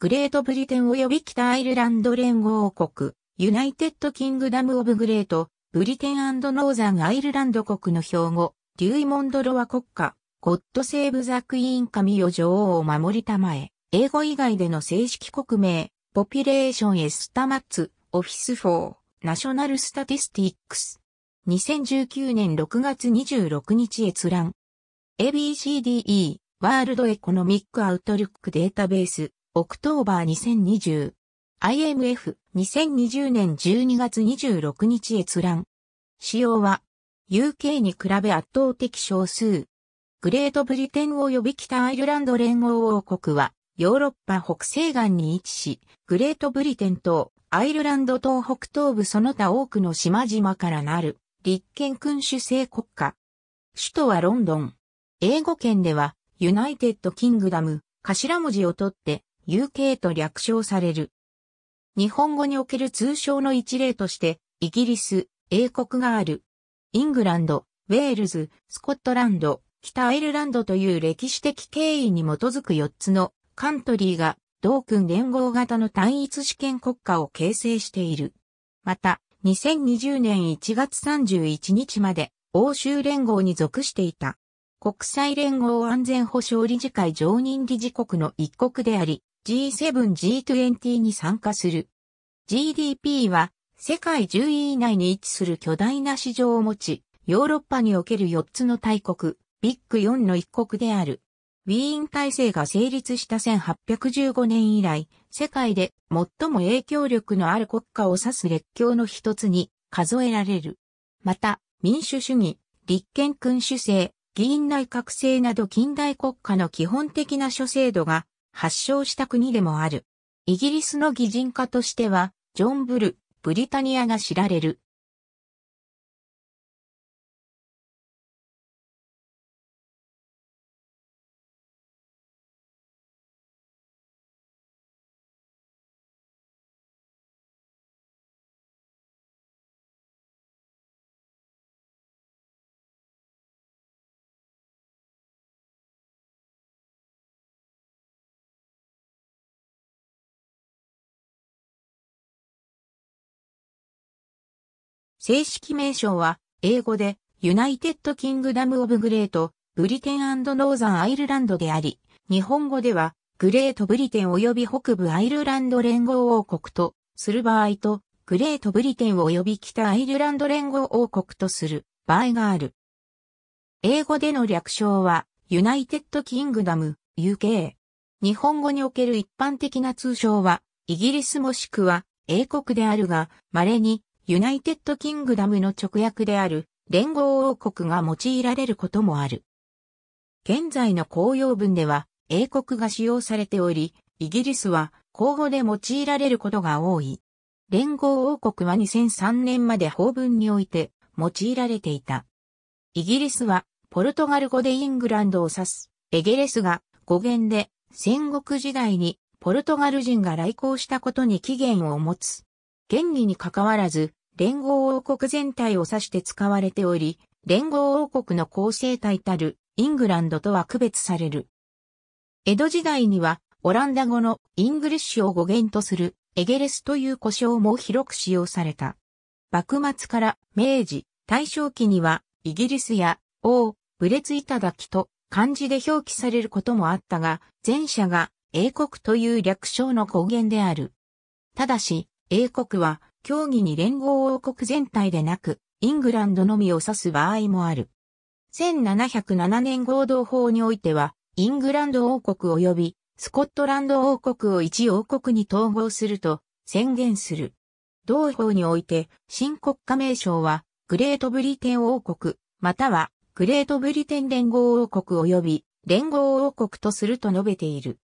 グレートブリテン及び北アイルランド連合王国、ユナイテッドキングダムオブグレート、ブリテンノーザンアイルランド国の標語、デューイモンドロア国家、ゴッドセーブザクイーン神よ女王を守りたまえ、英語以外での正式国名、ポピュレーションエスタマッツ、オフィスフォー、ナショナルスタティスティックス。2019年6月26日閲覧。ABCDE、ワールドエコノミックアウトルックデータベース。オクトーバー 2020IMF2020 年12月26日閲覧。使用は UK に比べ圧倒的少数。グレートブリテン及び北アイルランド連合王国はヨーロッパ北西岸に位置し、グレートブリテンとアイルランド東北東部その他多くの島々からなる立憲君主制国家。首都はロンドン。英語圏ではユナイテッドキングダム頭文字を取って UK と略称される。日本語における通称の一例として、イギリス、英国がある。イングランド、ウェールズ、スコットランド、北アイルランドという歴史的経緯に基づく4つのカントリーが同君連合型の単一試験国家を形成している。また、2020年1月31日まで欧州連合に属していた。国際連合安全保障理事会常任理事国の一国であり、G7G20 に参加する。GDP は世界10位以内に位置する巨大な市場を持ち、ヨーロッパにおける4つの大国、ビッグ4の一国である。ウィーン体制が成立した1815年以来、世界で最も影響力のある国家を指す列強の一つに数えられる。また、民主主義、立憲君主制、議員内閣制など近代国家の基本的な諸制度が発祥した国でもある。イギリスの擬人化としては、ジョン・ブル、ブリタニアが知られる。正式名称は、英語で、ユナイテッド・キングダム・オブ・グレート、ブリテンノーザン・アイルランドであり、日本語では、グレート・ブリテン及び北部アイルランド連合王国とする場合と、グレート・ブリテン及び北アイルランド連合王国とする場合がある。英語での略称は、ユナイテッド・キングダム、UK。日本語における一般的な通称は、イギリスもしくは英国であるが、稀にユナイテッドキングダムの直訳である連合王国が用いられることもある。現在の公用文では英国が使用されており、イギリスは公語で用いられることが多い。連合王国は2003年まで法文において用いられていた。イギリスはポルトガル語でイングランドを指すエゲレスが語源で戦国時代にポルトガル人が来航したことに起源を持つ。原理に関わらず、連合王国全体を指して使われており、連合王国の構成体たるイングランドとは区別される。江戸時代にはオランダ語のイングリッシュを語源とするエゲレスという呼称も広く使用された。幕末から明治、大正期にはイギリスや王、ブレツいただきと漢字で表記されることもあったが、前者が英国という略称の語源である。ただし、英国は競技に連合王国全体でなく、イングランドのみを指す場合もある。1707年合同法においては、イングランド王国及びスコットランド王国を一王国に統合すると宣言する。同法において、新国家名称は、グレートブリテン王国、または、グレートブリテン連合王国及び連合王国とすると述べている。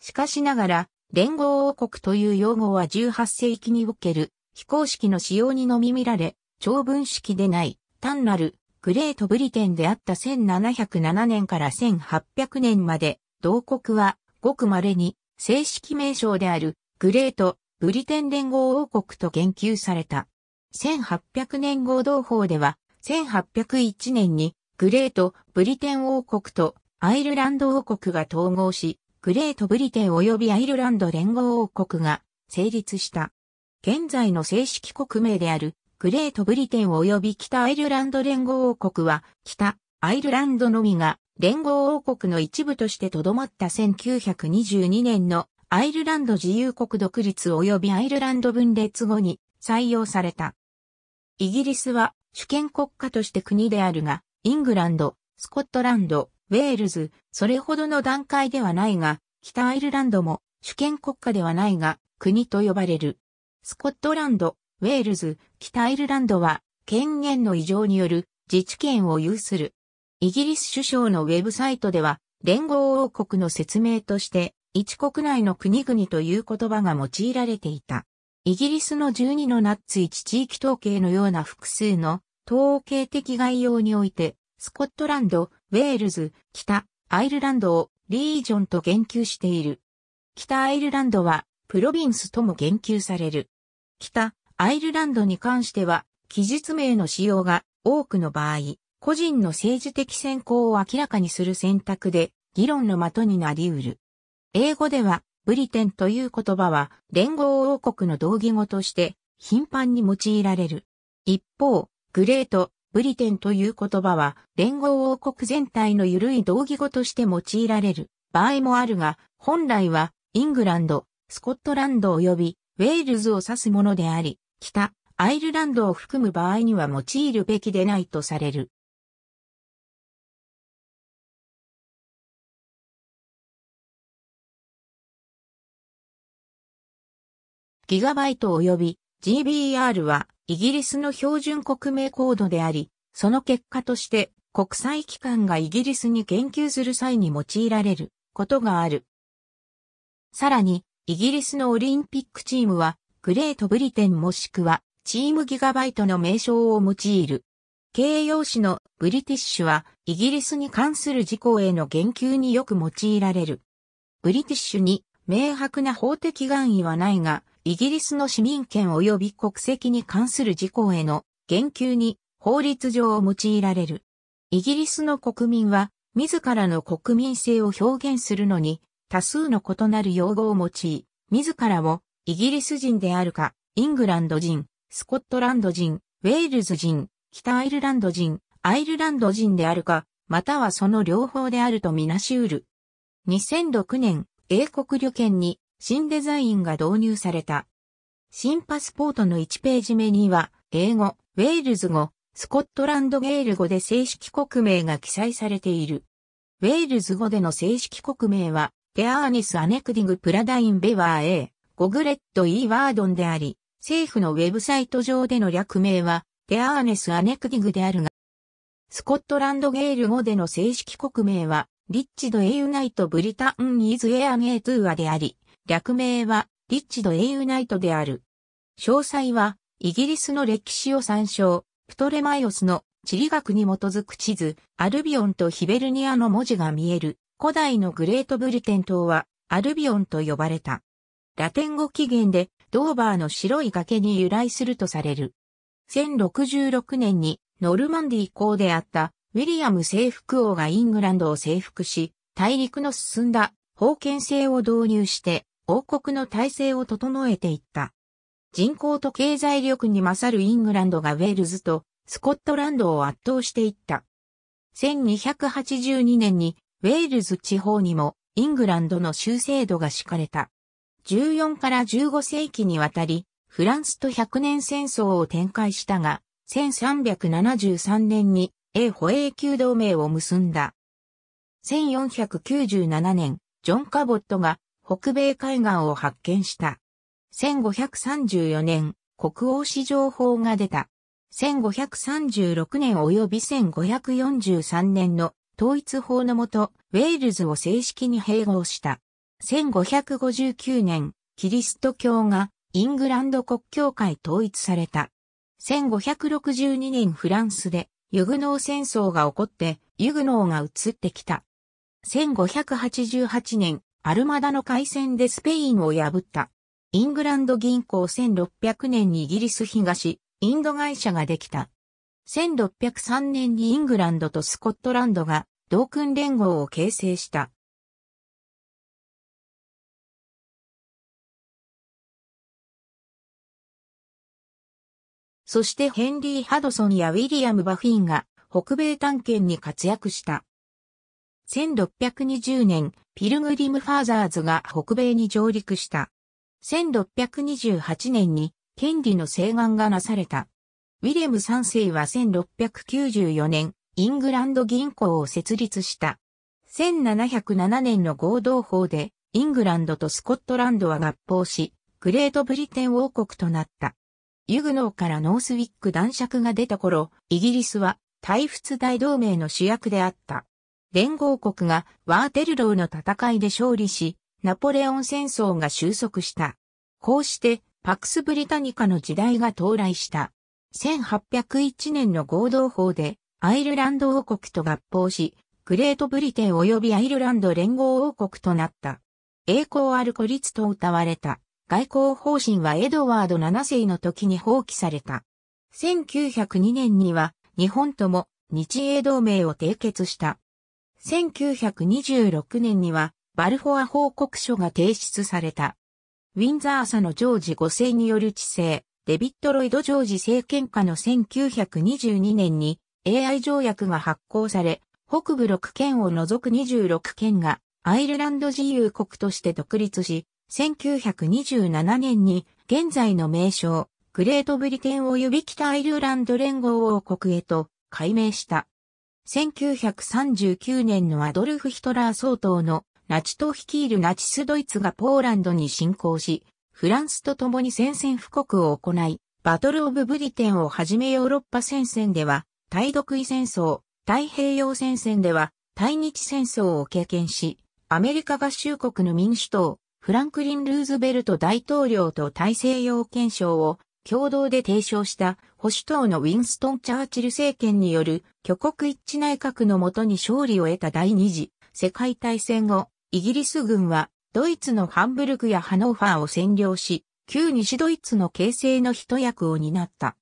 しかしながら、連合王国という用語は18世紀における非公式の使用にのみ見られ、長文式でない、単なる、グレートブリテンであった1707年から1800年まで、同国は、ごく稀に、正式名称である、グレート、ブリテン連合王国と言及された。1800年合同法では、1801年に、グレート、ブリテン王国と、アイルランド王国が統合し、グレートブリテン及びアイルランド連合王国が成立した。現在の正式国名であるグレートブリテン及び北アイルランド連合王国は北アイルランドのみが連合王国の一部としてとどまった1922年のアイルランド自由国独立及びアイルランド分裂後に採用された。イギリスは主権国家として国であるが、イングランド、スコットランド、ウェールズ、それほどの段階ではないが、北アイルランドも主権国家ではないが、国と呼ばれる。スコットランド、ウェールズ、北アイルランドは、権限の異常による自治権を有する。イギリス首相のウェブサイトでは、連合王国の説明として、一国内の国々という言葉が用いられていた。イギリスの12のナッツ1地域統計のような複数の統計的概要において、スコットランド、ウェールズ、北、アイルランドをリージョンと言及している。北アイルランドはプロビンスとも言及される。北、アイルランドに関しては、記述名の使用が多くの場合、個人の政治的選考を明らかにする選択で議論の的になり得る。英語では、ブリテンという言葉は連合王国の同義語として頻繁に用いられる。一方、グレート、ブリテンという言葉は連合王国全体の緩い同義語として用いられる場合もあるが、本来はイングランド、スコットランド及びウェールズを指すものであり、北、アイルランドを含む場合には用いるべきでないとされる。ギガバイト及び GBR はイギリスの標準国名コードであり、その結果として国際機関がイギリスに研究する際に用いられることがある。さらにイギリスのオリンピックチームは、グレートブリテンもしくは、チームギガバイトの名称を用いる。形容詞のブリティッシュは、イギリスに関する事項への言及によく用いられる。ブリティッシュに明白な法的願意はないが、イギリスの市民権及び国籍に関する事項への言及に法律上を用いられる。イギリスの国民は、自らの国民性を表現するのに、多数の異なる用語を用い、自らをイギリス人であるか、イングランド人、スコットランド人、ウェールズ人、北アイルランド人、アイルランド人であるか、またはその両方であるとみなしうる。2006年、英国旅券に新デザインが導入された。新パスポートの1ページ目には、英語、ウェールズ語、スコットランドゲール語で正式国名が記載されている。ウェールズ語での正式国名は、エアーニス・アネクディグ・プラダイン・ベワー A、ゴグレット・イー・ワードンであり、政府のウェブサイト上での略名は、エアーネス・アネクディグであるが、スコットランドゲール語での正式国名は、リッチド・エユナイト・ブリタン・イズ・エア・ゲートゥアであり、略名は、リッチド・エユナイトである。詳細は、イギリスの歴史を参照、プトレマイオスの地理学に基づく地図、アルビオンとヒベルニアの文字が見える、古代のグレートブルテン島はアルビオンと呼ばれた。ラテン語起源でドーバーの白い崖に由来するとされる。1066年にノルマンディ公であったウィリアム征服王がイングランドを征服し、大陸の進んだ封建制を導入して王国の体制を整えていった。人口と経済力に勝るイングランドがウェールズとスコットランドを圧倒していった。1282年にウェールズ地方にもイングランドの州制度が敷かれた。14から15世紀にわたり、フランスと100年戦争を展開したが、1373年に英保永久同盟を結んだ。1497年、ジョン・カボットが北米海岸を発見した。1534年、国王史情法が出た。1536年及び1543年の統一法のもと、ウェールズを正式に併合した。1559年、キリスト教がイングランド国教会統一された。1562年フランスでユグノー戦争が起こってユグノーが移ってきた。1588年、アルマダの海戦でスペインを破った。イングランド銀行1600年にイギリス東、インド会社ができた。1603年にイングランドとスコットランドが同訓連合を形成した。そしてヘンリー・ハドソンやウィリアム・バフィンが北米探検に活躍した。1620年、ピルグリム・ファーザーズが北米に上陸した。1628年に権利の請願がなされた。ウィレム3世は1694年、イングランド銀行を設立した。1707年の合同法で、イングランドとスコットランドは合法し、グレートブリテン王国となった。ユグノーからノースウィック男爵が出た頃、イギリスは大仏大同盟の主役であった。連合国がワーテルローの戦いで勝利し、ナポレオン戦争が収束した。こうして、パクス・ブリタニカの時代が到来した。1801年の合同法で、アイルランド王国と合法し、グレートブリテン及びアイルランド連合王国となった。栄光ある孤立と謳われた。外交方針はエドワード7世の時に放棄された。1902年には日本とも日英同盟を締結した。1926年にはバルフォア報告書が提出された。ウィンザー朝のジョージ5世による治世、デビット・ロイド・ジョージ政権下の1922年に AI 条約が発行され、北部6県を除く26県がアイルランド自由国として独立し、1927年に現在の名称、グレートブリテン呼び北アイルランド連合王国へと改名した。1939年のアドルフ・ヒトラー総統のナチト率いるナチスドイツがポーランドに侵攻し、フランスと共に宣戦布告を行い、バトル・オブ・ブリテンをはじめヨーロッパ戦線では、対独位戦争、太平洋戦線では、対日戦争を経験し、アメリカ合衆国の民主党、フランクリン・ルーズベルト大統領と大西洋憲章を共同で提唱した保守党のウィンストン・チャーチル政権による挙国一致内閣のもとに勝利を得た第二次世界大戦後、イギリス軍はドイツのハンブルクやハノーファーを占領し、旧西ドイツの形成の一役を担った。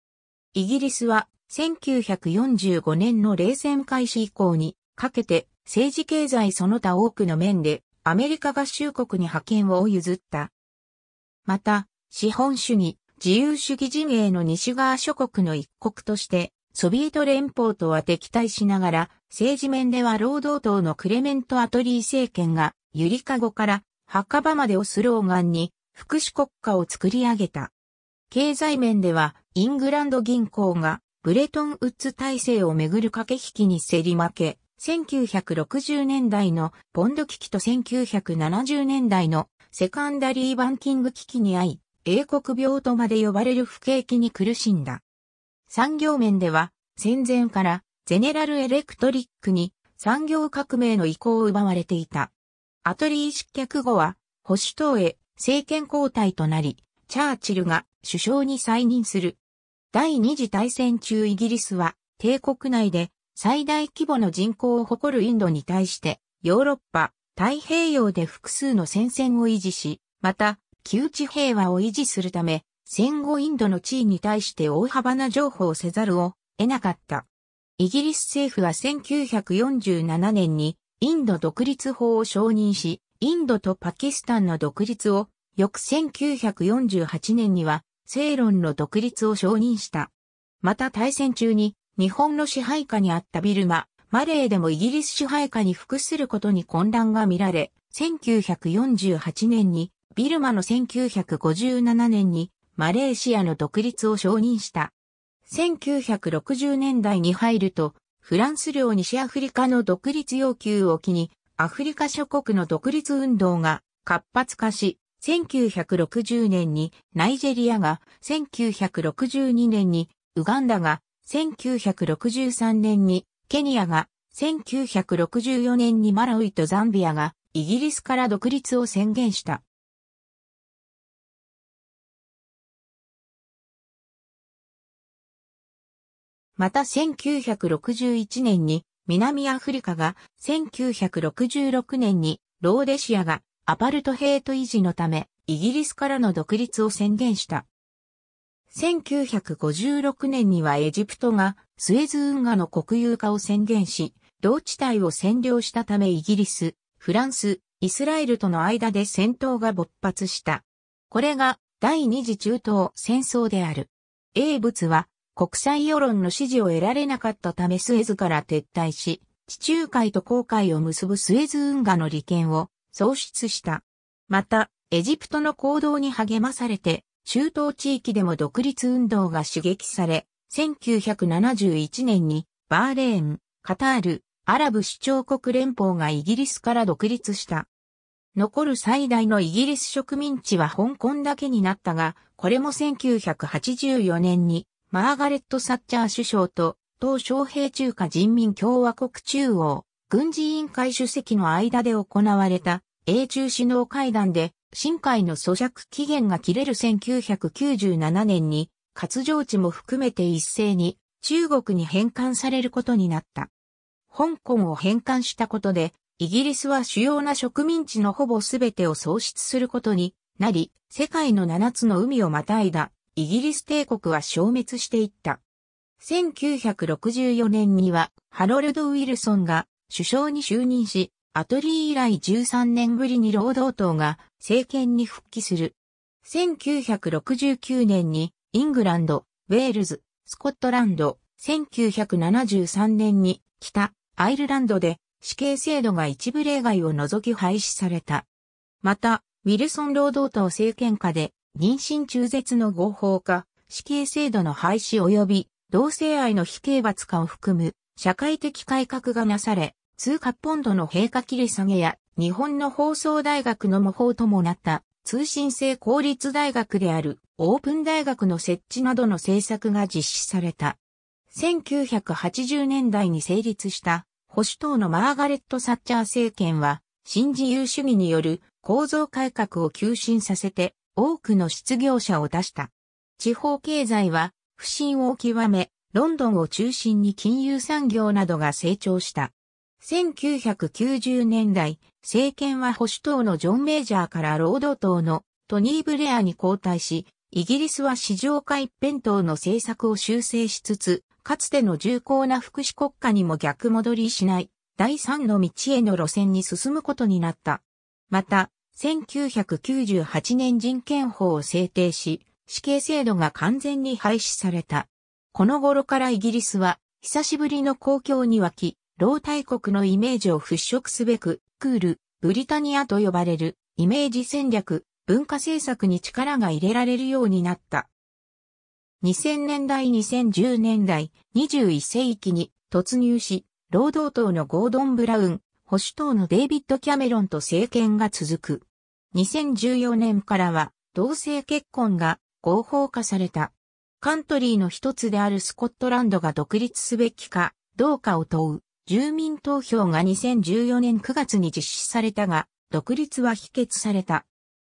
イギリスは1945年の冷戦開始以降にかけて政治経済その他多くの面でアメリカ合衆国に派遣を譲った。また、資本主義、自由主義陣営の西側諸国の一国として、ソビエト連邦とは敵対しながら、政治面では労働党のクレメント・アトリー政権が、ゆりかごから墓場までをスローガンに、福祉国家を作り上げた。経済面では、イングランド銀行がブレトンウッズ体制をめぐる駆け引きに競り負け、1960年代のポンド危機と1970年代のセカンダリーバンキング危機に遭い、英国病とまで呼ばれる不景気に苦しんだ。産業面では戦前からゼネラルエレクトリックに産業革命の意向を奪われていた。アトリー失脚後は保守党へ政権交代となり、チャーチルが首相に再任する第二次大戦中イギリスは帝国内で最大規模の人口を誇るインドに対してヨーロッパ、太平洋で複数の戦線を維持し、また、旧地平和を維持するため、戦後インドの地位に対して大幅な譲歩をせざるを得なかった。イギリス政府は1947年にインド独立法を承認し、インドとパキスタンの独立を翌1948年には正論の独立を承認した。また大戦中に日本の支配下にあったビルマ、マレーでもイギリス支配下に服することに混乱が見られ、1948年にビルマの1957年にマレーシアの独立を承認した。1960年代に入ると、フランス領西アフリカの独立要求を機に、アフリカ諸国の独立運動が活発化し、1960年にナイジェリアが、1962年にウガンダが、1963年にケニアが、1964年にマラウイとザンビアがイギリスから独立を宣言した。また1961年に南アフリカが1966年にローデシアがアパルトヘイト維持のため、イギリスからの独立を宣言した。1956年にはエジプトがスエズ運河の国有化を宣言し、同地帯を占領したためイギリス、フランス、イスラエルとの間で戦闘が勃発した。これが第二次中東戦争である。英仏は国際世論の支持を得られなかったためスエズから撤退し、地中海と航海を結ぶスエズ運河の利権を創出した。また、エジプトの行動に励まされて、中東地域でも独立運動が刺激され、1971年にバーレーン、カタール、アラブ首長国連邦がイギリスから独立した。残る最大のイギリス植民地は香港だけになったが、これも1984年にマーガレット・サッチャー首相と、当昌平中華人民共和国中央軍事委員会主席の間で行われた英中首脳会談で、新海の咀嚼期限が切れる1997年に、活動地も含めて一斉に中国に返還されることになった。香港を返還したことで、イギリスは主要な植民地のほぼ全てを喪失することになり、世界の7つの海をまたいだイギリス帝国は消滅していった。1964年にはハロルド・ウィルソンが首相に就任し、アトリー以来13年ぶりに労働党が政権に復帰する。1969年にイングランド、ウェールズ、スコットランド、1973年に北アイルランドで死刑制度が一部例外を除き廃止された。また、ウィルソン労働党政権下で妊娠中絶の合法化、死刑制度の廃止及び同性愛の非刑罰化を含む社会的改革がなされ、通貨ポンドの平価切り下げや、日本の放送大学の模倣ともなった通信制公立大学であるオープン大学の設置などの政策が実施された。1980年代に成立した保守党のマーガレット・サッチャー政権は新自由主義による構造改革を急進させて多くの失業者を出した。地方経済は不振を極め、ロンドンを中心に金融産業などが成長した。1990年代、政権は保守党のジョン・メイジャーから労働党のトニー・ブレアに交代し、イギリスは市場化一辺倒の政策を修正しつつ、かつての重厚な福祉国家にも逆戻りしない、第三の道への路線に進むことになった。また、1998年人権法を制定し、死刑制度が完全に廃止された。この頃からイギリスは、久しぶりの公共に沸き、老大国のイメージを払拭すべく、クール、ブリタニアと呼ばれる、イメージ戦略、文化政策に力が入れられるようになった。2000年代2010年代21世紀に突入し、労働党のゴードン・ブラウン、保守党のデイビッド・キャメロンと政権が続く。2014年からは同性結婚が合法化された。カントリーの一つであるスコットランドが独立すべきかどうかを問う住民投票が2014年9月に実施されたが、独立は否決された。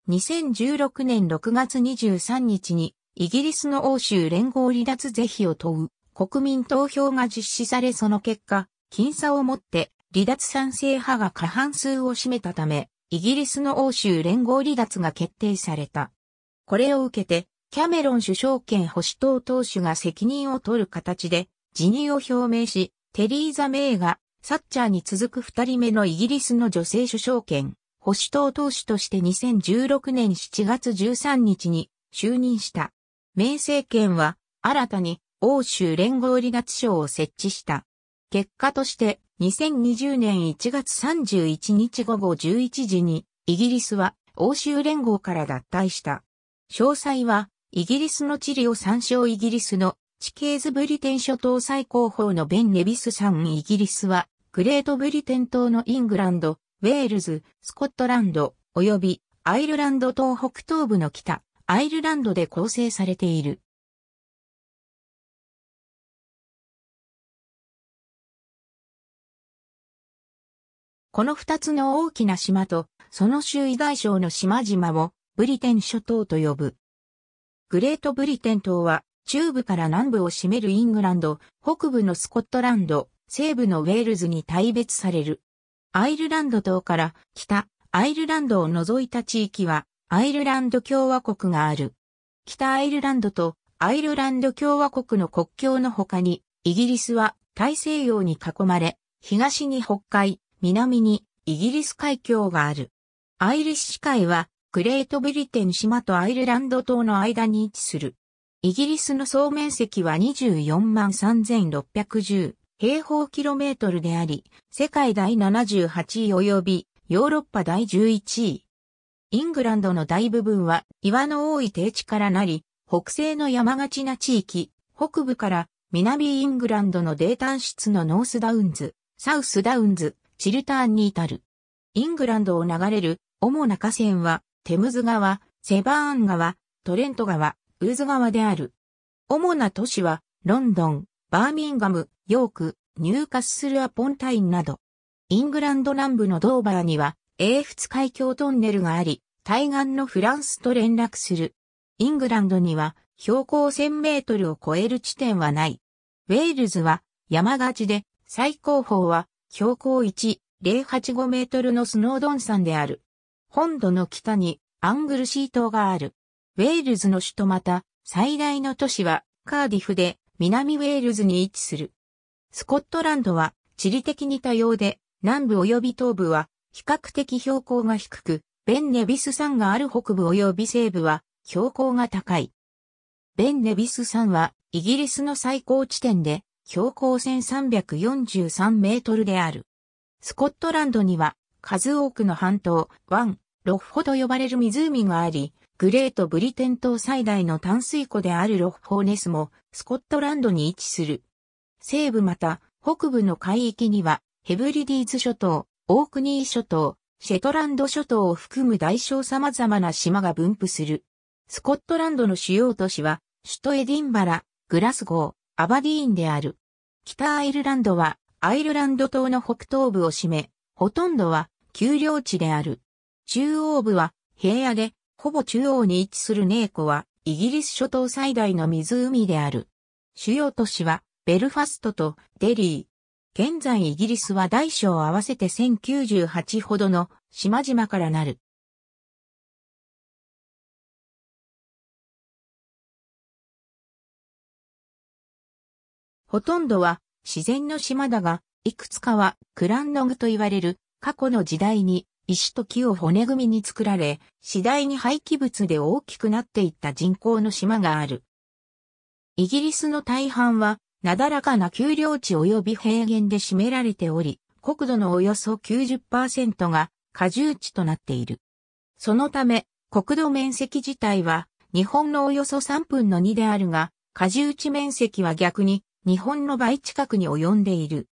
2016年6月23日に、イギリスの欧州連合離脱是非を問う国民投票が実施されその結果、僅差をもって離脱賛成派が過半数を占めたため、イギリスの欧州連合離脱が決定された。これを受けて、キャメロン首相兼保守党党首が責任を取る形で辞任を表明し、テリーザ・メイが、サッチャーに続く二人目のイギリスの女性首相権、保守党党首として2016年7月13日に就任した。明政権は新たに欧州連合離脱省を設置した。結果として2020年1月31日午後11時にイギリスは欧州連合から脱退した。詳細はイギリスの地理を参照イギリスのチケーズブリテン諸島最高峰のベン・ネビス山イギリスは、グレートブリテン島のイングランド、ウェールズ、スコットランド、及びアイルランド東北東部の北、アイルランドで構成されている。この二つの大きな島と、その周囲外省の島々を、ブリテン諸島と呼ぶ。グレートブリテン島は、中部から南部を占めるイングランド、北部のスコットランド、西部のウェールズに大別される。アイルランド島から北、アイルランドを除いた地域は、アイルランド共和国がある。北アイルランドとアイルランド共和国の国境の他に、イギリスは大西洋に囲まれ、東に北海、南にイギリス海峡がある。アイリッシュ海は、グレートブリテン島とアイルランド島の間に位置する。イギリスの総面積は24万3610平方キロメートルであり、世界第78位及びヨーロッパ第11位。イングランドの大部分は岩の多い低地からなり、北西の山がちな地域、北部から南イングランドの泥炭質のノースダウンズ、サウスダウンズ、チルターンに至る。イングランドを流れる主な河川は、テムズ川、セバーン川、トレント川、ウーズ川である。主な都市は、ロンドン、バーミンガム、ヨーク、ニューカッスル・アポンタインなど。イングランド南部のドーバーには、英仏海峡トンネルがあり、対岸のフランスと連絡する。イングランドには、標高1000メートルを超える地点はない。ウェールズは、山がちで、最高峰は、標高1.085メートルのスノードン山である。本土の北に、アングルシー島がある。ウェールズの首都また最大の都市はカーディフで南ウェールズに位置する。スコットランドは地理的に多様で南部及び東部は比較的標高が低く、ベンネビス山がある北部及び西部は標高が高い。ベンネビス山はイギリスの最高地点で標高1343メートルである。スコットランドには数多くの半島、ン、ロフほど呼ばれる湖があり、グレートブリテン島最大の淡水湖であるロッフォーネスも、スコットランドに位置する。西部また、北部の海域には、ヘブリディーズ諸島、オークニー諸島、シェトランド諸島を含む大小様々な島が分布する。スコットランドの主要都市は、首都エディンバラ、グラスゴー、アバディーンである。北アイルランドは、アイルランド島の北東部を占め、ほとんどは丘陵地である。中央部は平野でほぼ中央に位置するネーコは、イギリス諸島最大の湖である。主要都市は、ベルファストとデリー。現在イギリスは大小合わせて1098ほどの島々からなる。ほとんどは自然の島だが、いくつかはクランノグと言われる過去の時代に石と木を骨組みに作られ、次第に廃棄物で大きくなっていった人口の島がある。イギリスの大半は、なだらかな丘陵地及び平原で占められており、国土のおよそ90%が過重地となっている。そのため、国土面積自体は日本のおよそ3分の2であるが、過重地面積は逆に日本の倍近くに及んでいる。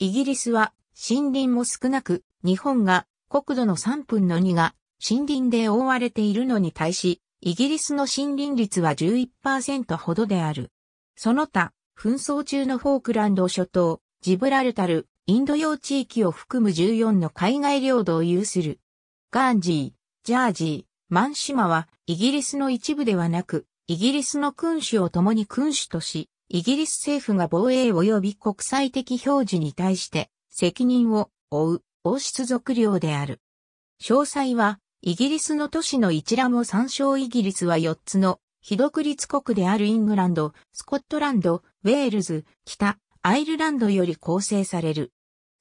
イギリスは森林も少なく、日本が国土の3分の2が森林で覆われているのに対し、イギリスの森林率は11%ほどである。その他、紛争中のフォークランド諸島、ジブラルタル、インド洋地域を含む14の海外領土を有する。ガンジー、ジャージー、マンシマはイギリスの一部ではなく、イギリスの君主を共に君主とし、イギリス政府が防衛及び国際的表示に対して責任を負う王室属領である。詳細は、イギリスの都市の一覧を参照イギリスは4つの、非独立国であるイングランド、スコットランド、ウェールズ、北、アイルランドより構成される。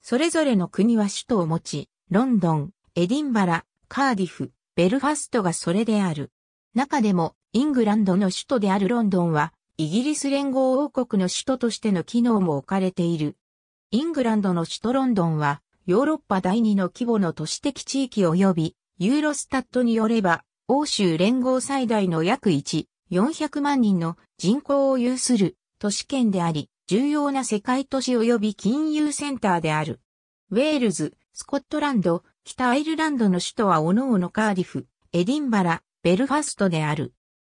それぞれの国は首都を持ち、ロンドン、エディンバラ、カーディフ、ベルファストがそれである。中でも、イングランドの首都であるロンドンは、イギリス連合王国の首都としての機能も置かれている。イングランドの首都ロンドンは、ヨーロッパ第2の規模の都市的地域及び、ユーロスタットによれば、欧州連合最大の約1、400万人の人口を有する都市圏であり、重要な世界都市及び金融センターである。ウェールズ、スコットランド、北アイルランドの首都は各のカーディフ、エディンバラ、ベルファストである。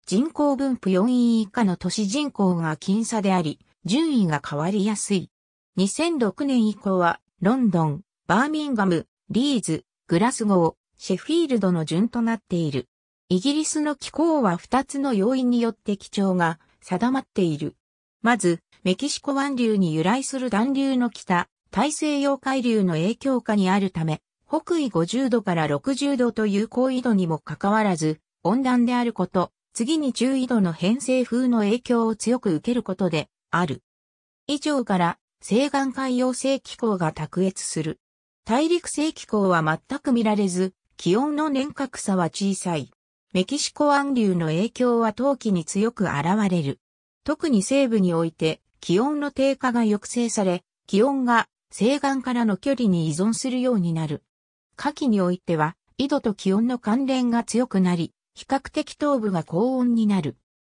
人口分布4位以下の都市人口が僅差であり、順位が変わりやすい。2006年以降は、ロンドン、バーミンガム、リーズ、グラスゴー、シェフィールドの順となっている。イギリスの気候は2つの要因によって基調が定まっている。まず、メキシコ湾流に由来する暖流の北、大西洋海流の影響下にあるため、北緯50度から60度という高緯度にもかかわらず、温暖であること、次に中緯度の偏西風の影響を強く受けることで、ある。以上から、西岸海洋性気候が卓越する。大陸性気候は全く見られず、気温の年較差は小さい。メキシコ湾流の影響は冬季に強く現れる。特に西部において気温の低下が抑制され、気温が西岸からの距離に依存するようになる。夏季においては、緯度と気温の関連が強くなり、比較的東部が高温になる。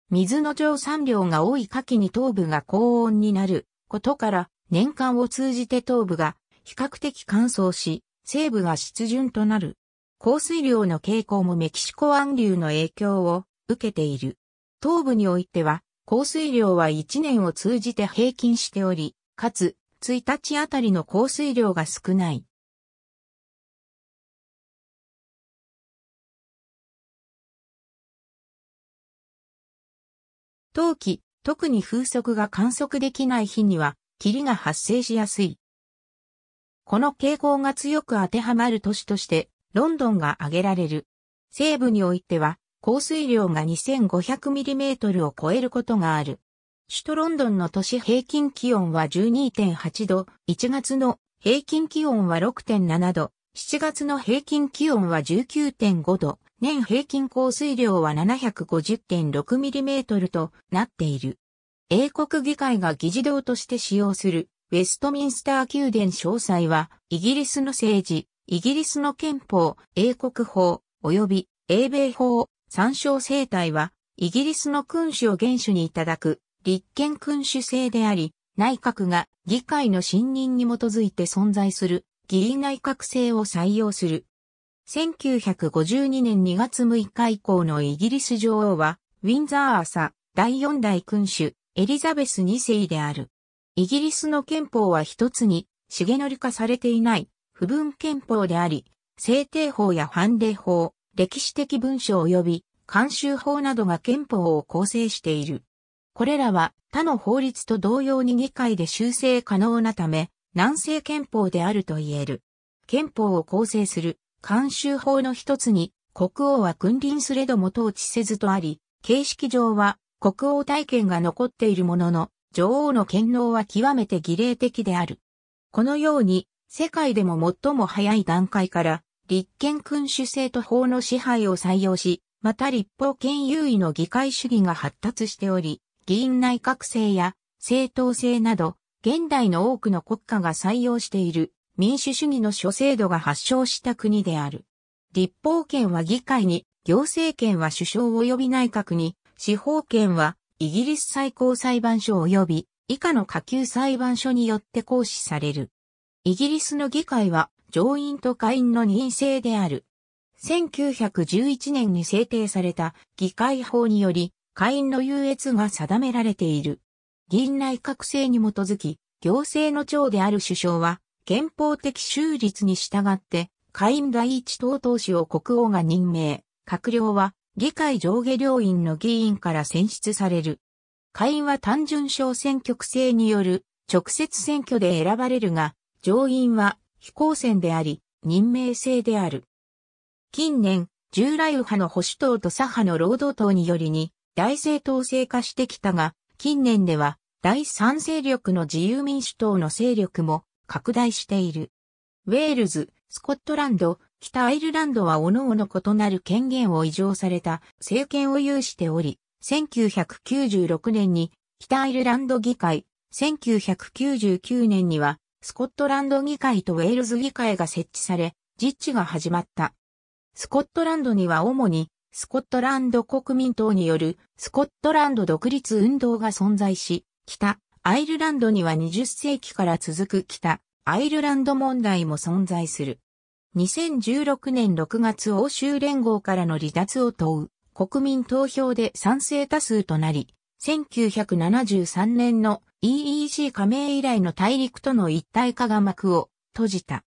水の蒸散量が多い夏季に東部が高温になることから、年間を通じて東部が比較的乾燥し、西部が湿潤となる。降水量の傾向もメキシコ湾流の影響を受けている。東部においては、降水量は1年を通じて平均しており、かつ、1日あたりの降水量が少ない。冬季、特に風速が観測できない日には、霧が発生しやすい。この傾向が強く当てはまる都市として、ロンドンが挙げられる。西部においては、降水量が 2500mm を超えることがある。首都ロンドンの都市平均気温は12.8度、1月の平均気温は6.7度、7月の平均気温は19.5度、年平均降水量は 750.6mm となっている。英国議会が議事堂として使用するウェストミンスター宮殿詳細は、イギリスの政治、イギリスの憲法、英国法、及び英米法、参照生体は、イギリスの君主を元首にいただく、立憲君主制であり、内閣が議会の信任に基づいて存在する、議員内閣制を採用する。1952年2月6日以降のイギリス女王は、ウィンザー朝、第4代君主、エリザベス2世である。イギリスの憲法は一つに、重則化されていない、不分憲法であり、制定法や判例法、歴史的文書及び、慣習法などが憲法を構成している。これらは他の法律と同様に議会で修正可能なため、南西憲法であると言える。憲法を構成する慣習法の一つに、国王は君臨すれども統治せずとあり、形式上は国王体験が残っているものの、女王の権能は極めて儀礼的である。このように、世界でも最も早い段階から、立憲君主制と法の支配を採用し、また立法権優位の議会主義が発達しており、議員内閣制や政党制など、現代の多くの国家が採用している民主主義の諸制度が発祥した国である。立法権は議会に、行政権は首相及び内閣に、司法権はイギリス最高裁判所及び以下の下級裁判所によって行使される。イギリスの議会は上院と下院の任院制である。1911年に制定された議会法により下院の優越が定められている。議院内閣制に基づき行政の長である首相は憲法的修立に従って下院第一党党首を国王が任命。閣僚は議会上下両院の議員から選出される。下院は単純小選挙区制による直接選挙で選ばれるが、上院は非公選であり、任命制である。近年、従来右派の保守党と左派の労働党によりに、大政党制化してきたが、近年では、第三勢力の自由民主党の勢力も拡大している。ウェールズ、スコットランド、北アイルランドは各々異なる権限を委譲された政権を有しており、1996年に北アイルランド議会、1999年にはスコットランド議会とウェールズ議会が設置され、実地が始まった。スコットランドには主にスコットランド国民党によるスコットランド独立運動が存在し、北アイルランドには20世紀から続く北アイルランド問題も存在する。2016年6月欧州連合からの離脱を問う国民投票で賛成多数となり、1973年の EEC 加盟以来の大陸との一体化が幕を閉じた。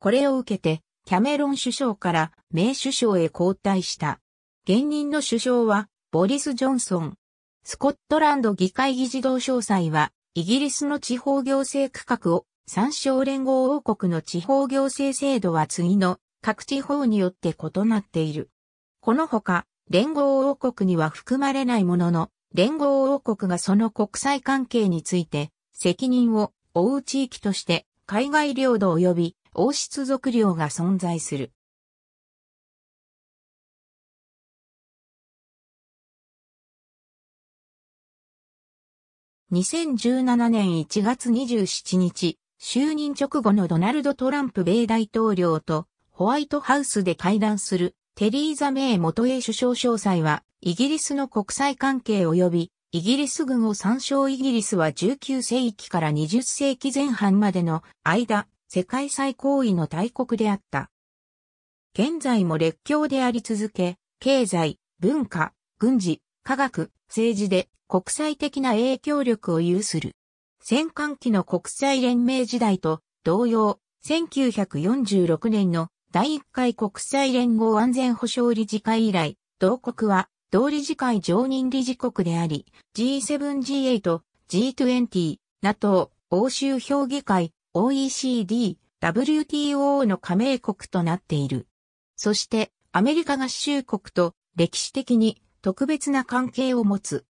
これを受けて、キャメロン首相から名首相へ交代した。現任の首相は、ボリス・ジョンソン。スコットランド議会議事堂詳細は、イギリスの地方行政区画を三省連合王国の地方行政制度は次の各地方によって異なっている。このほか、連合王国には含まれないものの、連合王国がその国際関係について、責任を負う地域として、海外領土及び王室族領が存在する。2017年1月27日、就任直後のドナルド・トランプ米大統領とホワイトハウスで会談するテリーザ・メイ元英首相詳細はイギリスの国際関係及びイギリス軍を参照イギリスは19世紀から20世紀前半までの間世界最高位の大国であった。現在も列強であり続け、経済、文化、軍事、科学、政治で国際的な影響力を有する。戦艦機の国際連盟時代と同様、1946年の第1回国際連合安全保障理事会以来、同国は同理事会常任理事国であり、G7G8、G20、NATO、欧州評議会、OECD、WTO の加盟国となっている。そして、アメリカ合衆国と歴史的に特別な関係を持つ。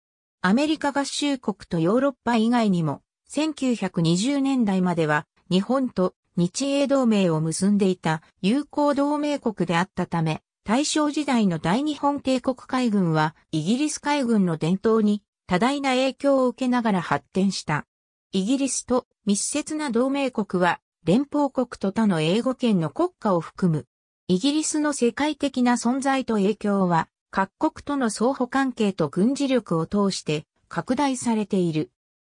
アメリカ合衆国とヨーロッパ以外にも、1920年代までは日本と日英同盟を結んでいた友好同盟国であったため、大正時代の大日本帝国海軍はイギリス海軍の伝統に多大な影響を受けながら発展した。イギリスと密接な同盟国は連邦国と他の英語圏の国家を含む。イギリスの世界的な存在と影響は各国との相互関係と軍事力を通して拡大されている。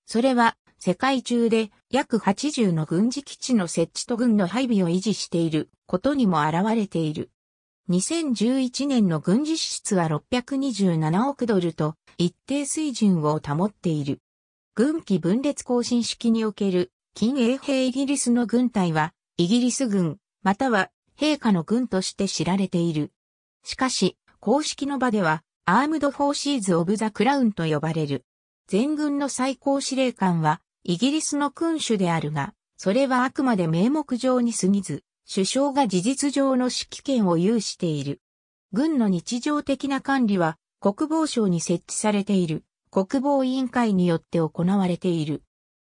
それは世界中で約80の軍事基地の設置と軍の配備を維持していることにも現れている。2011年の軍事支出は627億ドルと一定水準を保っている。軍機分裂更新式における近衛兵イギリスの軍隊はイギリス軍または陛下の軍として知られている。しかし公式の場ではアームド・フォーシーズ・オブ・ザ・クラウンと呼ばれる。全軍の最高司令官はイギリスの君主であるが、それはあくまで名目上に過ぎず、首相が事実上の指揮権を有している。軍の日常的な管理は国防省に設置されている国防委員会によって行われている。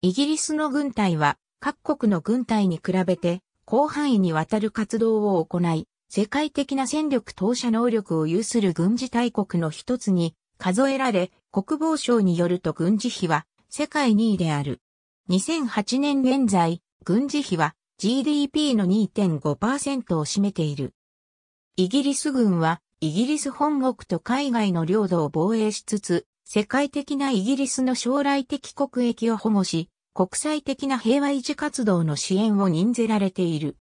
イギリスの軍隊は各国の軍隊に比べて広範囲にわたる活動を行い、世界的な戦力投射能力を有する軍事大国の一つに数えられ、国防省によると軍事費は世界2位である。2008年現在、軍事費は GDP の2.5%を占めている。イギリス軍は、イギリス本国と海外の領土を防衛しつつ、世界的なイギリスの将来的国益を保護し、国際的な平和維持活動の支援を任ぜられている。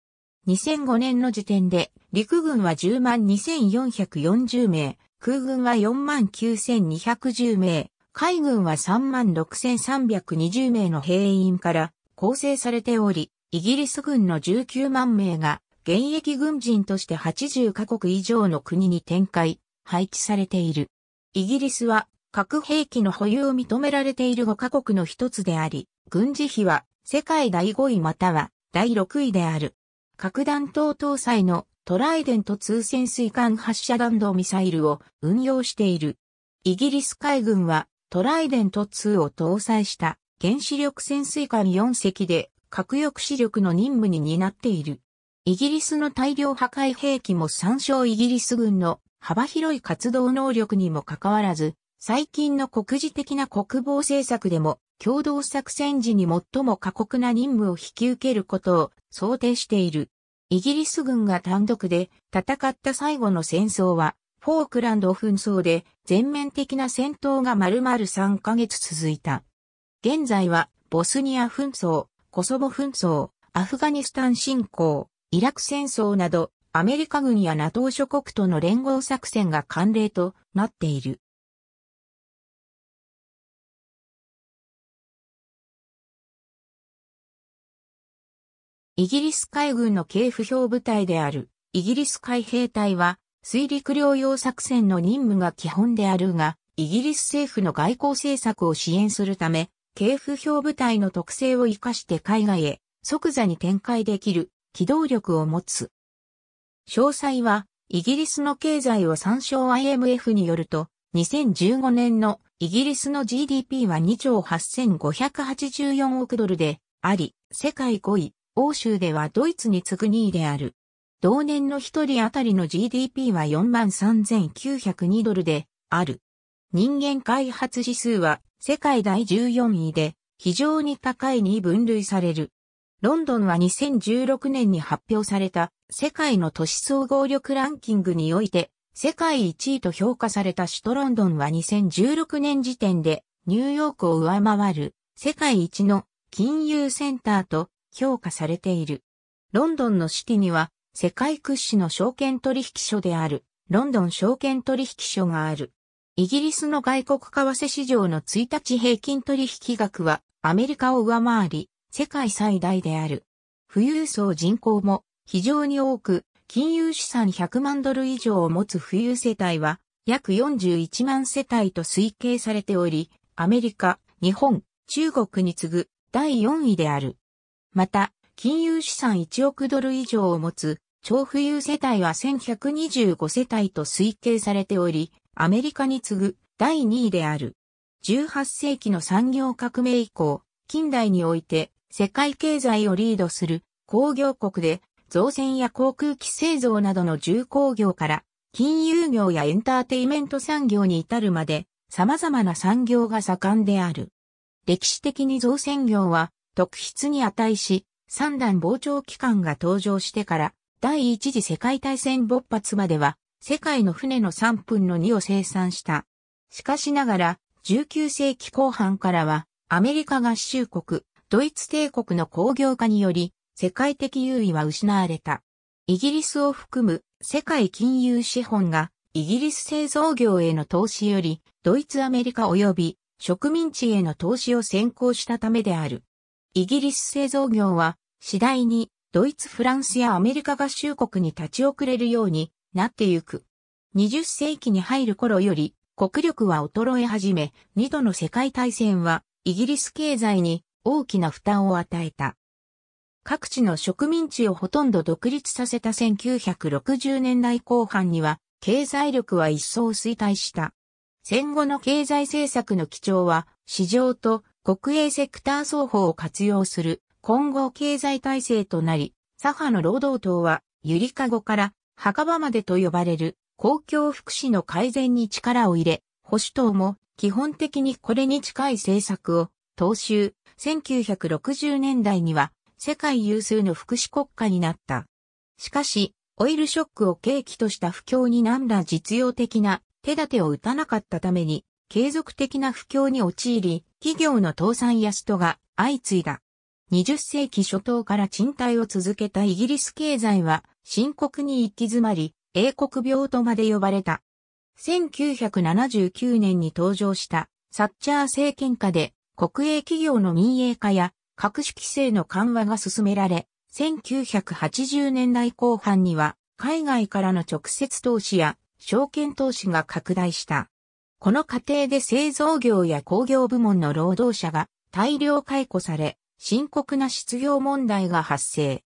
2005年の時点で、陸軍は10万2440名、空軍は4万9210名、海軍は36,320名の兵員から構成されており、イギリス軍の19万名が現役軍人として80カ国以上の国に展開、配置されている。イギリスは核兵器の保有を認められている5カ国の一つであり、軍事費は世界第5位または第6位である。核弾頭搭載のトライデント通潜水艦発射弾道ミサイルを運用している。イギリス海軍はトライデント2を搭載した原子力潜水艦4隻で核抑止力の任務に担っている。イギリスの大量破壊兵器も参照イギリス軍の幅広い活動能力にもかかわらず、最近の国事的な国防政策でも共同作戦時に最も過酷な任務を引き受けることを想定している。イギリス軍が単独で戦った最後の戦争はフォークランド紛争で全面的な戦闘が丸々3ヶ月続いた。現在は、ボスニア紛争、コソボ紛争、アフガニスタン侵攻、イラク戦争など、アメリカ軍や NATO 諸国との連合作戦が慣例となっている。イギリス海軍の警不表部隊であるイギリス海兵隊は水陸両用作戦の任務が基本であるが、イギリス政府の外交政策を支援するため、系譜表部隊の特性を活かして海外へ即座に展開できる機動力を持つ。詳細は、イギリスの経済を参照 IMF によると、2015年のイギリスの GDP は2兆8584億ドルであり、世界5位、欧州ではドイツに次ぐ2位である。同年の一人当たりの GDP は43,902ドルである。人間開発指数は世界第14位で非常に高いに分類される。ロンドンは2016年に発表された世界の都市総合力ランキングにおいて世界1位と評価された首都ロンドンは2016年時点でニューヨークを上回る世界一の金融センターと評価されている。ロンドンのシティには世界屈指の証券取引所である、ロンドン証券取引所がある。イギリスの外国為替市場の1日平均取引額はアメリカを上回り、世界最大である。富裕層人口も非常に多く、金融資産100万ドル以上を持つ富裕世帯は約41万世帯と推計されており、アメリカ、日本、中国に次ぐ第4位である。また、金融資産1億ドル以上を持つ超富裕世帯は1125世帯と推計されており、アメリカに次ぐ第2位である。18世紀の産業革命以降、近代において世界経済をリードする工業国で造船や航空機製造などの重工業から金融業やエンターテイメント産業に至るまで様々な産業が盛んである。歴史的に造船業は特筆に値し、三段膨張機関が登場してから、第一次世界大戦勃発までは、世界の船の3分の2を生産した。しかしながら、19世紀後半からは、アメリカ合衆国、ドイツ帝国の工業化により、世界的優位は失われた。イギリスを含む世界金融資本がイギリス製造業への投資よりドイツアメリカ及び植民地への投資を先行したためである。イギリス製造業は次第にドイツ、フランスやアメリカ合衆国に立ち遅れるようになってゆく。20世紀に入る頃より国力は衰え始め、2度の世界大戦はイギリス経済に大きな負担を与えた。各地の植民地をほとんど独立させた1960年代後半には経済力は一層衰退した。戦後の経済政策の基調は市場と国営セクター双方を活用する混合経済体制となり、左派の労働党は、ゆりかごから墓場までと呼ばれる公共福祉の改善に力を入れ、保守党も基本的にこれに近い政策を踏襲、1960年代には世界有数の福祉国家になった。しかし、オイルショックを契機とした不況に何ら実用的な手立てを打たなかったために、継続的な不況に陥り、企業の倒産やストが相次いだ。20世紀初頭から賃貸を続けたイギリス経済は深刻に行き詰まり、英国病とまで呼ばれた。1979年に登場したサッチャー政権下で国営企業の民営化や各種規制の緩和が進められ、1980年代後半には海外からの直接投資や証券投資が拡大した。この過程で製造業や工業部門の労働者が大量解雇され、深刻な失業問題が発生。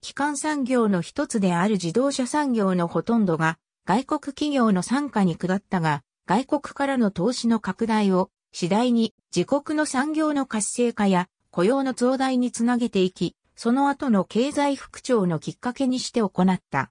基幹産業の一つである自動車産業のほとんどが外国企業の参加に下ったが、外国からの投資の拡大を次第に自国の産業の活性化や雇用の増大につなげていき、その後の経済復調のきっかけにして行った。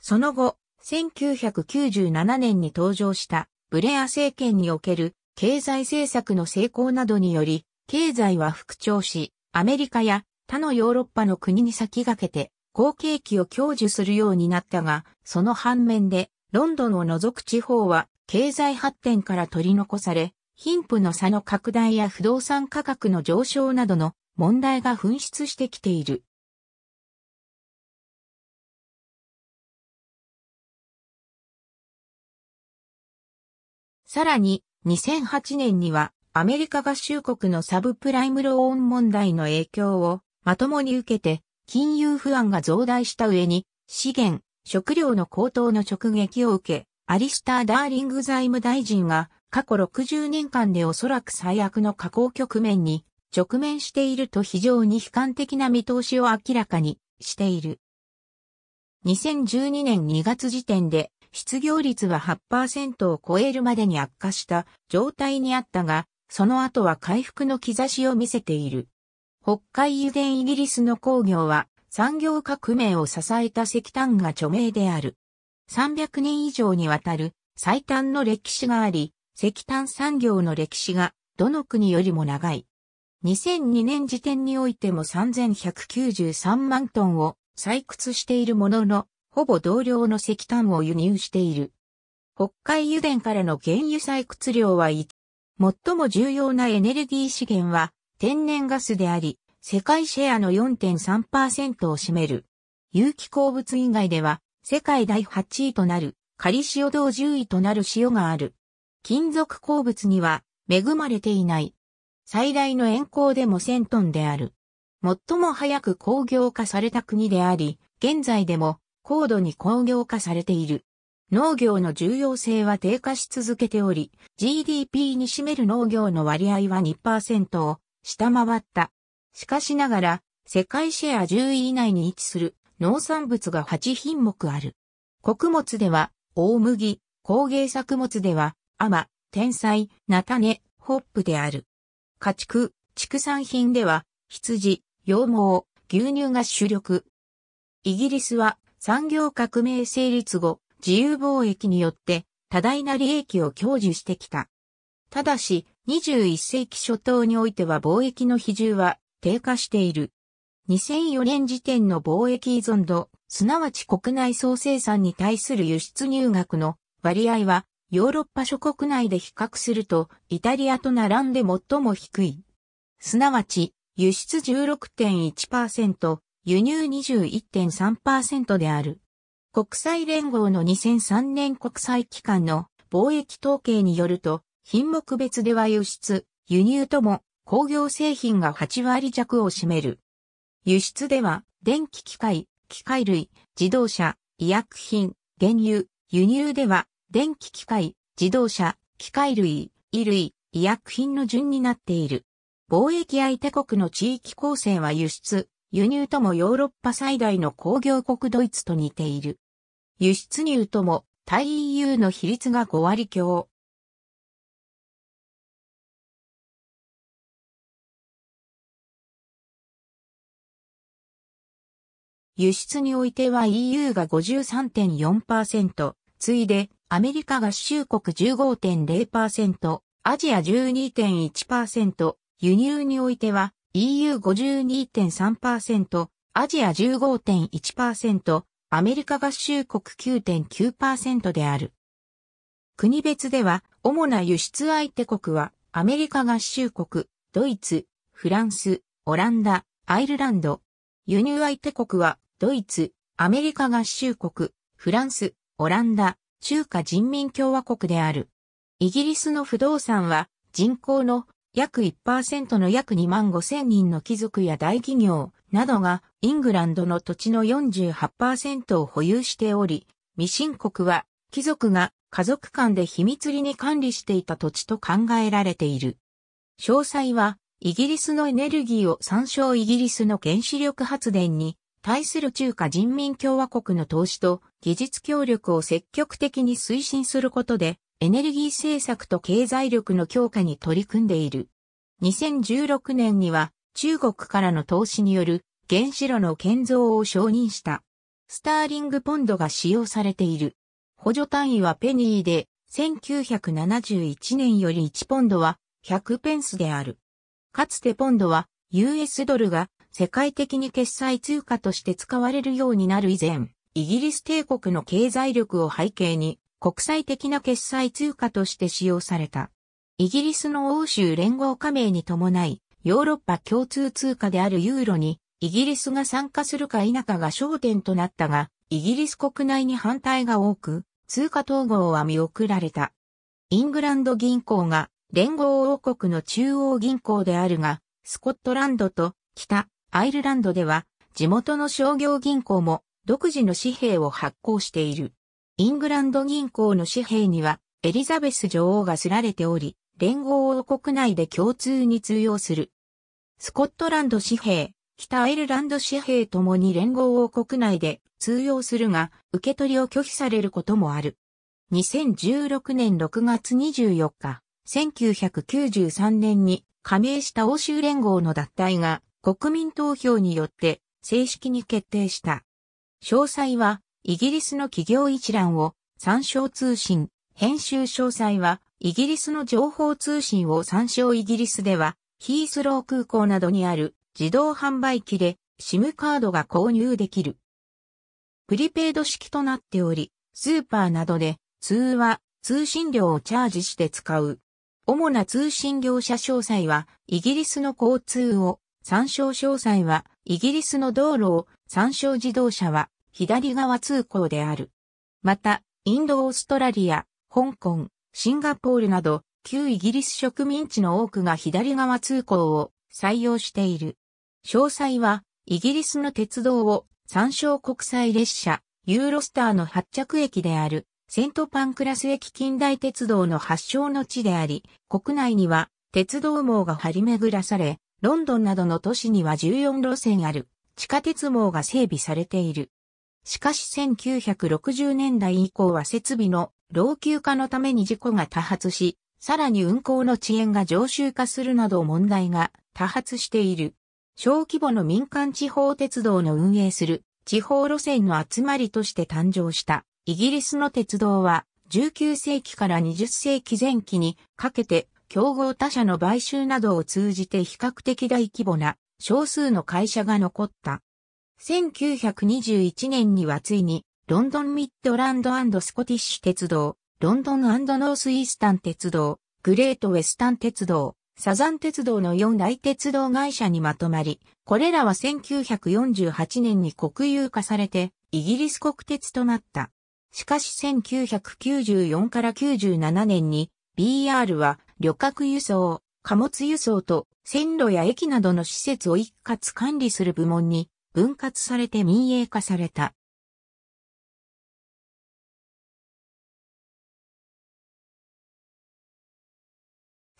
その後、1997年に登場したブレア政権における経済政策の成功などにより、経済は復調し、アメリカや他のヨーロッパの国に先駆けて、好景気を享受するようになったが、その反面で、ロンドンを除く地方は、経済発展から取り残され、貧富の差の拡大や不動産価格の上昇などの問題が噴出してきている。さらに、2008年には、アメリカ合衆国のサブプライムローン問題の影響をまともに受けて、金融不安が増大した上に、資源、食料の高騰の直撃を受け、アリスター・ダーリング財務大臣が過去60年間でおそらく最悪の下降局面に直面していると非常に悲観的な見通しを明らかにしている。2012年2月時点で失業率は8%を超えるまでに悪化した状態にあったが、その後は回復の兆しを見せている。北海油田イギリスの工業は産業革命を支えた石炭が著名である。300年以上にわたる最短の歴史があり、石炭産業の歴史がどの国よりも長い。2002年時点においても3193万トンを採掘しているものの、ほぼ同量の石炭を輸入している。北海油田からの原油採掘量は1。最も重要なエネルギー資源は天然ガスであり、世界シェアの4.3%を占める。有機鉱物以外では、世界第8位となる、仮塩道10位となる塩がある。金属鉱物には恵まれていない。最大の沿鉱でも1000トンである。最も早く工業化された国であり、現在でも高度に工業化されている。農業の重要性は低下し続けており、GDP に占める農業の割合は2%を下回った。しかしながら、世界シェア10位以内に位置する農産物が8品目ある。穀物では、大麦、工芸作物では、甘、天才、菜種、ホップである。家畜、畜産品では、羊、羊毛、牛乳が主力。イギリスは産業革命成立後、自由貿易によって多大な利益を享受してきた。ただし、21世紀初頭においては貿易の比重は低下している。2004年時点の貿易依存度、すなわち国内総生産に対する輸出入額の割合は、ヨーロッパ諸国内で比較すると、イタリアと並んで最も低い。すなわち、輸出16.1%、輸入21.3%である。国際連合の2003年国際機関の貿易統計によると、品目別では輸出、輸入とも工業製品が8割弱を占める。輸出では、電気機械、機械類、自動車、医薬品、原油、輸入では、電気機械、自動車、機械類、衣類、医薬品の順になっている。貿易相手国の地域構成は輸出、輸入ともヨーロッパ最大の工業国ドイツと似ている。輸出入とも対 EU の比率が5割強。輸出においては EU が53.4%、次いでアメリカ合衆国15.0%、アジア12.1%、輸入においては EU52.3%、アジア15.1%、アメリカ合衆国9.9%である。国別では、主な輸出相手国は、アメリカ合衆国、ドイツ、フランス、オランダ、アイルランド。輸入相手国は、ドイツ、アメリカ合衆国、フランス、オランダ、中華人民共和国である。イギリスの不動産は、人口の約1%の約2万5千人の貴族や大企業などがイングランドの土地の48%を保有しており、未申国は貴族が家族間で秘密裏に管理していた土地と考えられている。詳細はイギリスのエネルギーを参照イギリスの原子力発電に対する中華人民共和国の投資と技術協力を積極的に推進することでエネルギー政策と経済力の強化に取り組んでいる。2016年には中国からの投資による原子炉の建造を承認した。スターリングポンドが使用されている。補助単位はペニーで、1971年より1ポンドは100ペンスである。かつてポンドは US ドルが世界的に決済通貨として使われるようになる以前、イギリス帝国の経済力を背景に国際的な決済通貨として使用された。イギリスの欧州連合加盟に伴い、ヨーロッパ共通通貨であるユーロに、イギリスが参加するか否かが焦点となったが、イギリス国内に反対が多く、通貨統合は見送られた。イングランド銀行が連合王国の中央銀行であるが、スコットランドと北アイルランドでは地元の商業銀行も独自の紙幣を発行している。イングランド銀行の紙幣にはエリザベス女王がすられており、連合王国内で共通に通用する。スコットランド紙幣、北アイルランド紙幣ともに連合王国内で通用するが、受け取りを拒否されることもある。2016年6月24日、1993年に加盟した欧州連合の脱退が国民投票によって正式に決定した。詳細はイギリスの企業一覧を参照通信、編集詳細は、イギリスの情報通信を参照イギリスでは、ヒースロー空港などにある自動販売機で SIM カードが購入できる。プリペイド式となっており、スーパーなどで通話、通信料をチャージして使う。主な通信業者詳細は、イギリスの交通を、参照詳細は、イギリスの道路を、参照自動車は、左側通行である。また、インドオーストラリア、香港、シンガポールなど、旧イギリス植民地の多くが左側通行を採用している。詳細は、イギリスの鉄道を参照国際列車、ユーロスターの発着駅である、セントパンクラス駅近代鉄道の発祥の地であり、国内には鉄道網が張り巡らされ、ロンドンなどの都市には14路線ある地下鉄網が整備されている。しかし1960年代以降は設備の老朽化のために事故が多発し、さらに運行の遅延が常習化するなど問題が多発している。小規模の民間地方鉄道の運営する地方路線の集まりとして誕生したイギリスの鉄道は19世紀から20世紀前期にかけて競合他社の買収などを通じて比較的大規模な少数の会社が残った。1921年にはついに、ロンドンミッドランドスコティッシュ鉄道、ロンドンノースイースタン鉄道、グレートウェスタン鉄道、サザン鉄道の4大鉄道会社にまとまり、これらは1948年に国有化されて、イギリス国鉄となった。しかし1994から97年に、BR は旅客輸送、貨物輸送と線路や駅などの施設を一括管理する部門に分割されて民営化された。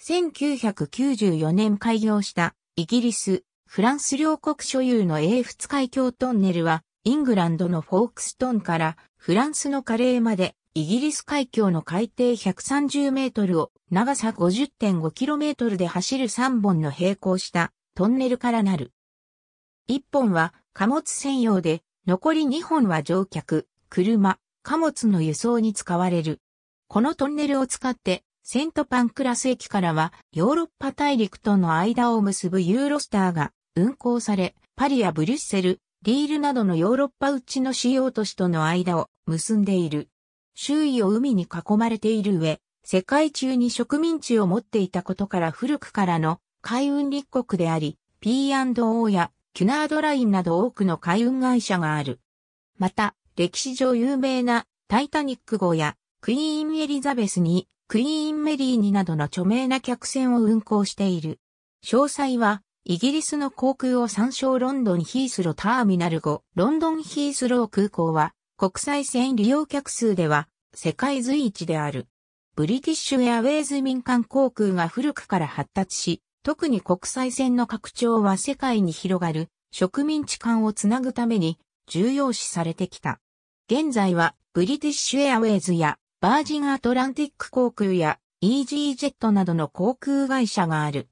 1994年開業したイギリス、フランス両国所有の英仏海峡トンネルはイングランドのフォークストンからフランスのカレーまでイギリス海峡の海底130メートルを長さ5 0 5トルで走る3本の並行したトンネルからなる。1本は貨物専用で、残り2本は乗客、車、貨物の輸送に使われる。このトンネルを使って、セントパンクラス駅からは、ヨーロッパ大陸との間を結ぶユーロスターが運行され、パリやブリュッセル、リールなどのヨーロッパうちの主要都市との間を結んでいる。周囲を海に囲まれている上、世界中に植民地を持っていたことから古くからの海運立国であり、P&O やキュナードラインなど多くの海運会社がある。また、歴史上有名なタイタニック号やクイーンエリザベスにクイーンメリーになどの著名な客船を運航している。詳細は、イギリスの航空を参照ロンドンヒースロターミナル5、ロンドンヒースロー空港は、国際線利用客数では、世界随一である。ブリティッシュエアウェイズ民間航空が古くから発達し、特に国際線の拡張は世界に広がる植民地間をつなぐために重要視されてきた。現在はブリティッシュエアウェイズやバージンアトランティック航空やイージージェットなどの航空会社がある。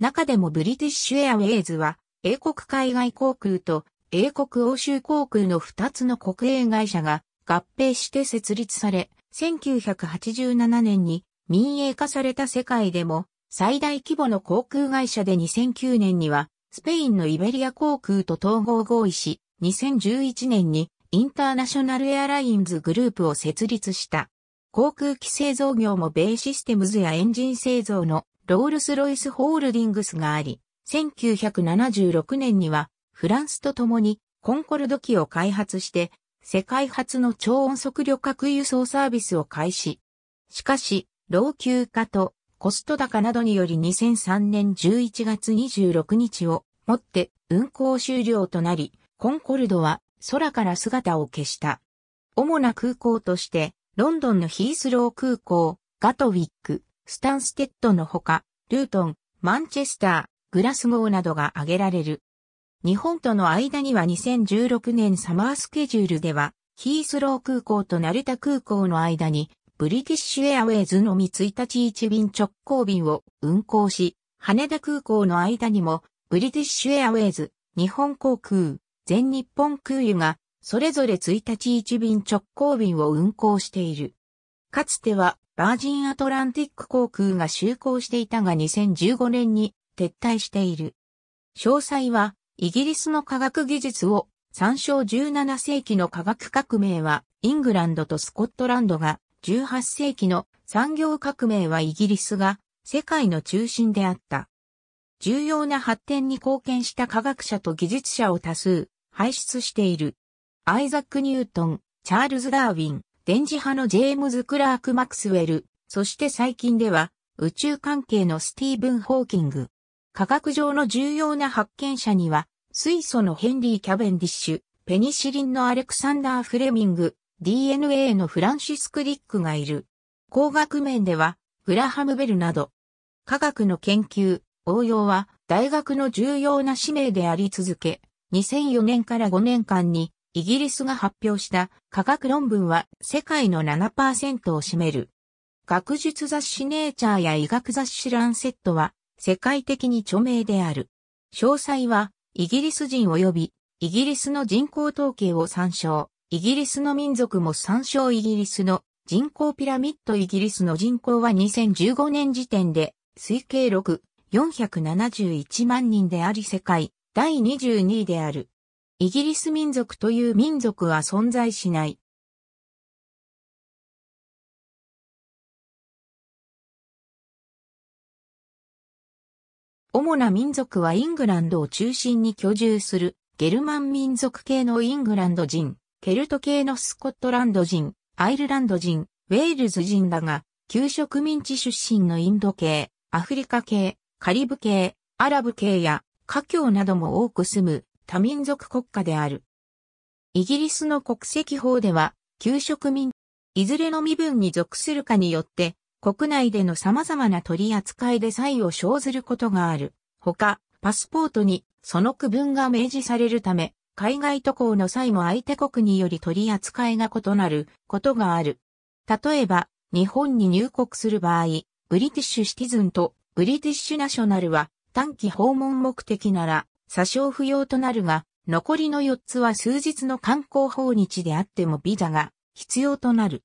中でもブリティッシュエアウェイズは英国海外航空と英国欧州航空の2つの国営会社が合併して設立され、1987年に民営化された世界でも最大規模の航空会社で2009年には、スペインのイベリア航空と統合合意し、2011年にインターナショナルエアラインズグループを設立した。航空機製造業もベイシステムズやエンジン製造のロールスロイスホールディングスがあり、1976年にはフランスと共にコンコルド機を開発して、世界初の超音速旅客輸送サービスを開始。しかし、老朽化とコスト高などにより2003年11月26日をもって運行終了となり、コンコルドは空から姿を消した。主な空港として、ロンドンのヒースロー空港、ガトウィック、スタンステッドのほか、ルートン、マンチェスター、グラスゴーなどが挙げられる。日本との間には2016年サマースケジュールでは、ヒースロー空港と成田空港の間にブリティッシュエアウェイズのみ1日1便直行便を運航し、羽田空港の間にも、ブリティッシュエアウェイズ、日本航空、全日本空輸が、それぞれ1日1便直行便を運航している。かつては、バージンアトランティック航空が就航していたが2015年に撤退している。詳細は、イギリスの科学技術を参照17世紀の科学革命は、イングランドとスコットランドが18世紀の産業革命はイギリスが世界の中心であった。重要な発展に貢献した科学者と技術者を多数輩出している。アイザック・ニュートン、チャールズ・ダーウィン、電磁波のジェームズ・クラーク・マクスウェル、そして最近では宇宙関係のスティーブン・ホーキング。科学上の重要な発見者には水素のヘンリー・キャベンディッシュ、ペニシリンのアレクサンダー・フレミング、DNA のフランシス・クリックがいる。工学面では、グラハム・ベルなど、科学の研究、応用は大学の重要な使命であり続け、2004年から5年間にイギリスが発表した科学論文は世界の7%を占める。学術雑誌ネイチャーや医学雑誌ランセットは世界的に著名である。詳細はイギリス人及びイギリスの人口統計を参照。イギリスの民族も参照イギリスの人口ピラミッドイギリスの人口は2015年時点で推計6、471万人であり世界第22位である。イギリス民族という民族は存在しない。主な民族はイングランドを中心に居住するゲルマン民族系のイングランド人。ケルト系のスコットランド人、アイルランド人、ウェールズ人だが、旧植民地出身のインド系、アフリカ系、カリブ系、アラブ系や、華僑なども多く住む多民族国家である。イギリスの国籍法では、旧植民、いずれの身分に属するかによって、国内での様々な取り扱いで差異を生ずることがある。ほか、パスポートにその区分が明示されるため、海外渡航の際も相手国により取り扱いが異なることがある。例えば、日本に入国する場合、ブリティッシュシティズンとブリティッシュナショナルは短期訪問目的なら詐称不要となるが、残りの4つは数日の観光訪日であってもビザが必要となる。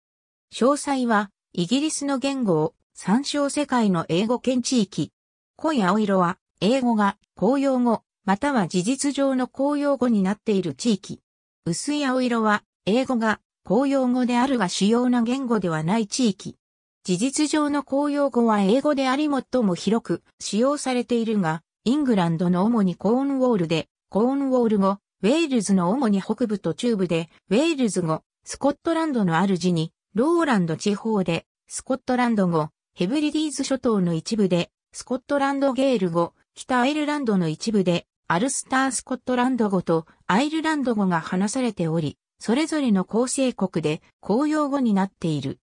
詳細はイギリスの言語を参照世界の英語圏地域。濃い青色は英語が公用語、または事実上の公用語になっている地域。薄い青色は、英語が公用語であるが主要な言語ではない地域。事実上の公用語は英語であり最も広く使用されているが、イングランドの主にコーンウォールで、コーンウォール語、ウェールズの主に北部と中部で、ウェールズ語、スコットランドの主に、ローランド地方で、スコットランド語、ヘブリディーズ諸島の一部で、スコットランドゲール語、北アイルランドの一部で、アルスター・スコットランド語とアイルランド語が話されており、それぞれの構成国で公用語になっている。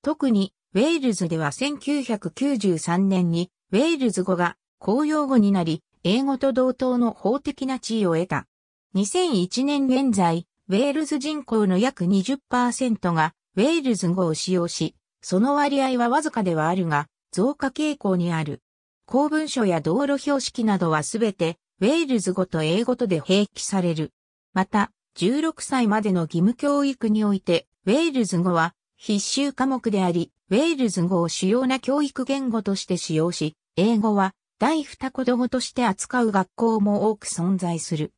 特に、ウェールズでは1993年に、ウェールズ語が公用語になり、英語と同等の法的な地位を得た。2001年現在、ウェールズ人口の約20%がウェールズ語を使用し、その割合はわずかではあるが、増加傾向にある。公文書や道路標識などはすべてウェールズ語と英語とで併記される。また、16歳までの義務教育において、ウェールズ語は必修科目であり、ウェールズ語を主要な教育言語として使用し、英語は第二言語として扱う学校も多く存在する。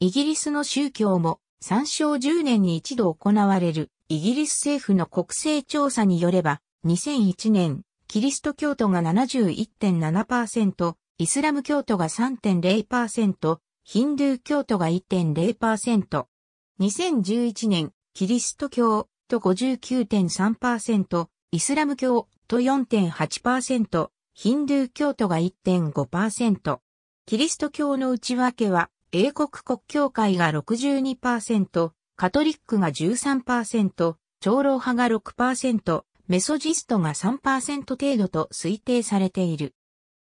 イギリスの宗教も参照10年に一度行われるイギリス政府の国勢調査によれば、2001年、キリスト教徒が71.7%、イスラム教徒が3.0%、ヒンドゥー教徒が1.0%。2011年、キリスト教と59.3%、イスラム教と4.8%、ヒンドゥー教徒が1.5%。キリスト教の内訳は、英国国教会が62%、カトリックが13%、長老派が6%、メソジストが3%程度と推定されている。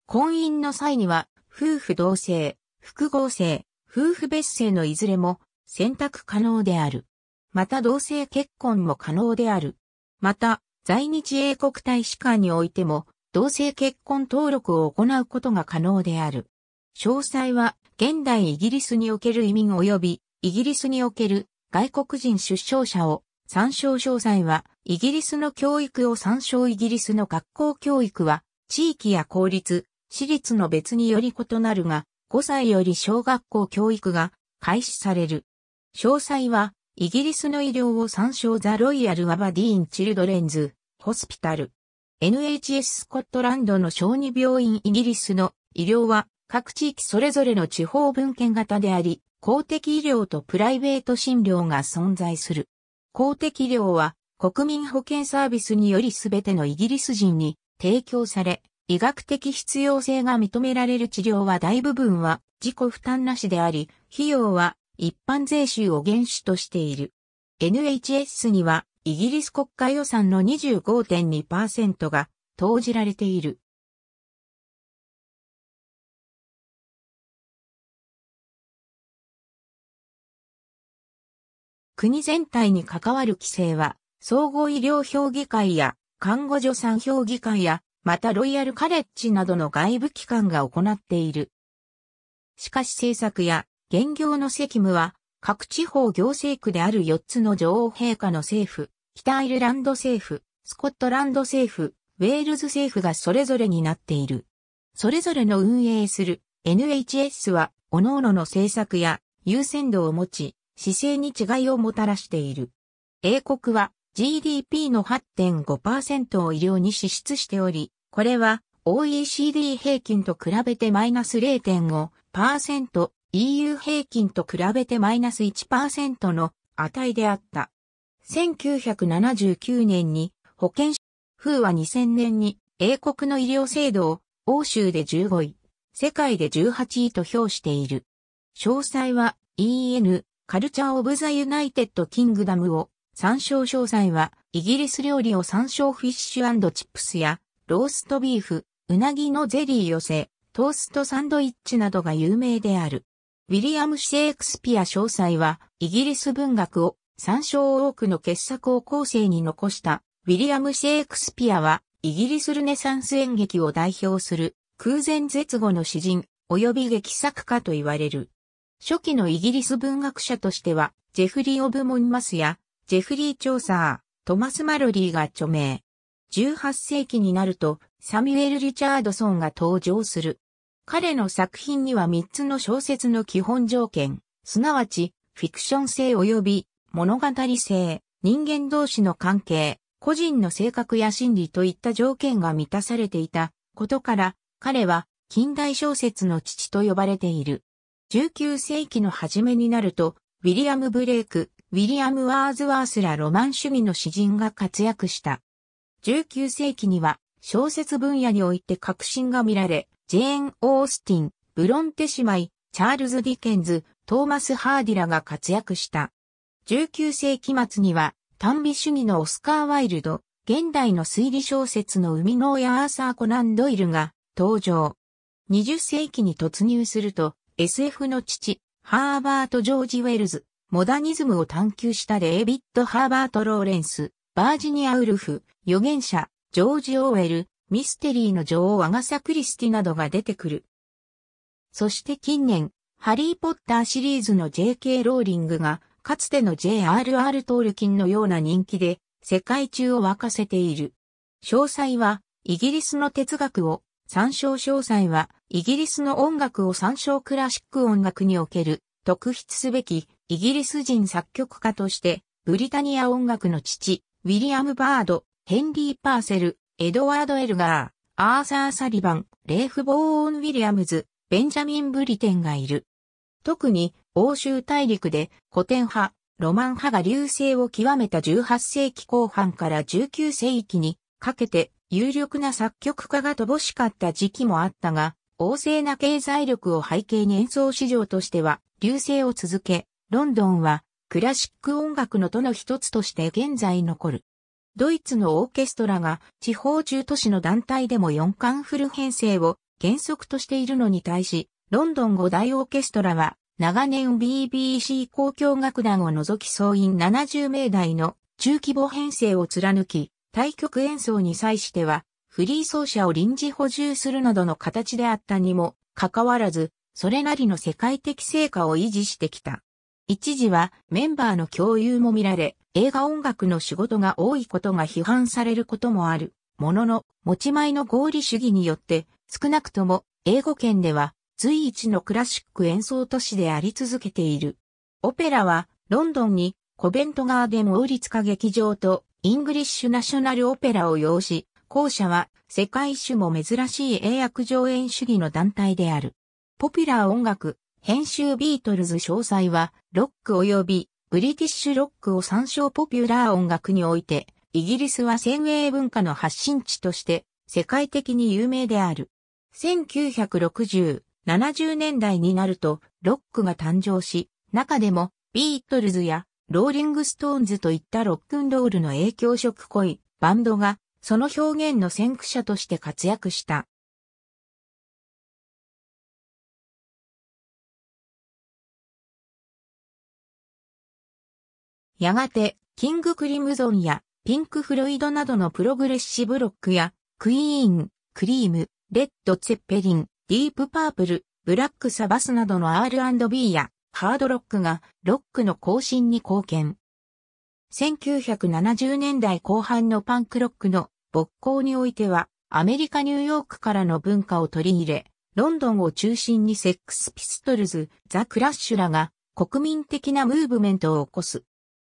婚姻の際には、夫婦同姓、複合性、夫婦別姓のいずれも選択可能である。また同性結婚も可能である。また、在日英国大使館においても、同性結婚登録を行うことが可能である。詳細は、現代イギリスにおける移民及び、イギリスにおける外国人出生者を参照詳細は、イギリスの教育を参照イギリスの学校教育は、地域や公立、私立の別により異なるが、5歳より小学校教育が開始される。詳細は、イギリスの医療を参照ザ・ロイヤル・アバディーン・チルドレンズ・ホスピタル。NHS スコットランドの小児病院イギリスの医療は各地域それぞれの地方文献型であり、公的医療とプライベート診療が存在する。公的医療は国民保健サービスにより全てのイギリス人に提供され、医学的必要性が認められる治療は大部分は自己負担なしであり、費用は一般税収を原資としている。NHS にはイギリス国家予算の25.2%が投じられている。国全体に関わる規制は、総合医療評議会や、看護助産評議会や、またロイヤルカレッジなどの外部機関が行っている。しかし政策や現業の責務は各地方行政区である4つの女王陛下の政府、北アイルランド政府、スコットランド政府、ウェールズ政府がそれぞれになっている。それぞれの運営する NHS は各々の政策や優先度を持ち、姿勢に違いをもたらしている。英国は GDP の8.5%を医療に支出しており、これは OECD 平均と比べてマイナス0.5%、EU 平均と比べてマイナス1%の値であった。1979年に保健所、風は2000年に英国の医療制度を欧州で15位、世界で18位と評している。詳細は EN カルチャーオブザユナイテッドキングダムを参照詳細はイギリス料理を参照フィッシュチップスやローストビーフ、うなぎのゼリー寄せ、トーストサンドイッチなどが有名である。ウィリアム・シェイクスピア詳細は、イギリス文学を参照多くの傑作を後世に残した、ウィリアム・シェイクスピアは、イギリスルネサンス演劇を代表する、空前絶後の詩人、及び劇作家と言われる。初期のイギリス文学者としては、ジェフリー・オブ・モンマスや、ジェフリー・チョーサー、トマス・マロリーが著名。18世紀になると、サミュエル・リチャードソンが登場する。彼の作品には3つの小説の基本条件、すなわち、フィクション性及び物語性、人間同士の関係、個人の性格や心理といった条件が満たされていたことから、彼は近代小説の父と呼ばれている。19世紀の初めになると、ウィリアム・ブレイク、ウィリアム・ワーズワースらロマン主義の詩人が活躍した。19世紀には小説分野において革新が見られ、ジェーン・オースティン、ブロンテ姉妹、チャールズ・ディケンズ、トーマス・ハーディラが活躍した。19世紀末には、単美主義のオスカー・ワイルド、現代の推理小説の生みの親アーサー・コナン・ドイルが登場。20世紀に突入すると、SF の父、ハーバート・ジョージ・ウェルズ、モダニズムを探求したデイビッド・ハーバート・ローレンス、バージニア・ウルフ、預言者、ジョージ・オーウェル、ミステリーの女王アガサ・クリスティなどが出てくる。そして近年、ハリー・ポッターシリーズの J.K. ローリングが、かつての J.R.R. トールキンのような人気で、世界中を沸かせている。詳細は、イギリスの哲学を、参照詳細は、イギリスの音楽を参照クラシック音楽における、特筆すべき、イギリス人作曲家として、ブリタニア音楽の父、ウィリアム・バード、ヘンリー・パーセル、エドワード・エルガー、アーサー・サリバン、レーフ・ボーオン・ウィリアムズ、ベンジャミン・ブリテンがいる。特に欧州大陸で古典派、ロマン派が流星を極めた18世紀後半から19世紀にかけて有力な作曲家が乏しかった時期もあったが、旺盛な経済力を背景に演奏市場としては流星を続け、ロンドンはクラシック音楽の都の一つとして現在残る。ドイツのオーケストラが地方中都市の団体でも4巻フル編成を原則としているのに対し、ロンドン5大オーケストラは長年 BBC 公共楽団を除き総員70名台の中規模編成を貫き、対局演奏に際してはフリー奏者を臨時補充するなどの形であったにもかかわらず、それなりの世界的成果を維持してきた。一時はメンバーの共有も見られ、映画音楽の仕事が多いことが批判されることもある。ものの、持ち前の合理主義によって、少なくとも英語圏では随一のクラシック演奏都市であり続けている。オペラはロンドンにコベントガーデン王立歌劇場とイングリッシュナショナルオペラを要し、後者は世界一種も珍しい英訳上演主義の団体である。ポピュラー音楽、編集ビートルズ詳細は、ロック及びブリティッシュロックを参照ポピュラー音楽において、イギリスは先鋭文化の発信地として世界的に有名である。1960、70年代になるとロックが誕生し、中でもビートルズやローリングストーンズといったロックンロールの影響色濃いバンドがその表現の先駆者として活躍した。やがて、キングクリムゾンやピンクフロイドなどのプログレッシブロックや、クイーン、クリーム、レッド・ツェッペリン、ディープ・パープル、ブラック・サバスなどの R&B や、ハードロックがロックの更新に貢献。1970年代後半のパンクロックの勃興においては、アメリカ・ニューヨークからの文化を取り入れ、ロンドンを中心にセックス・ピストルズ、ザ・クラッシュらが国民的なムーブメントを起こす。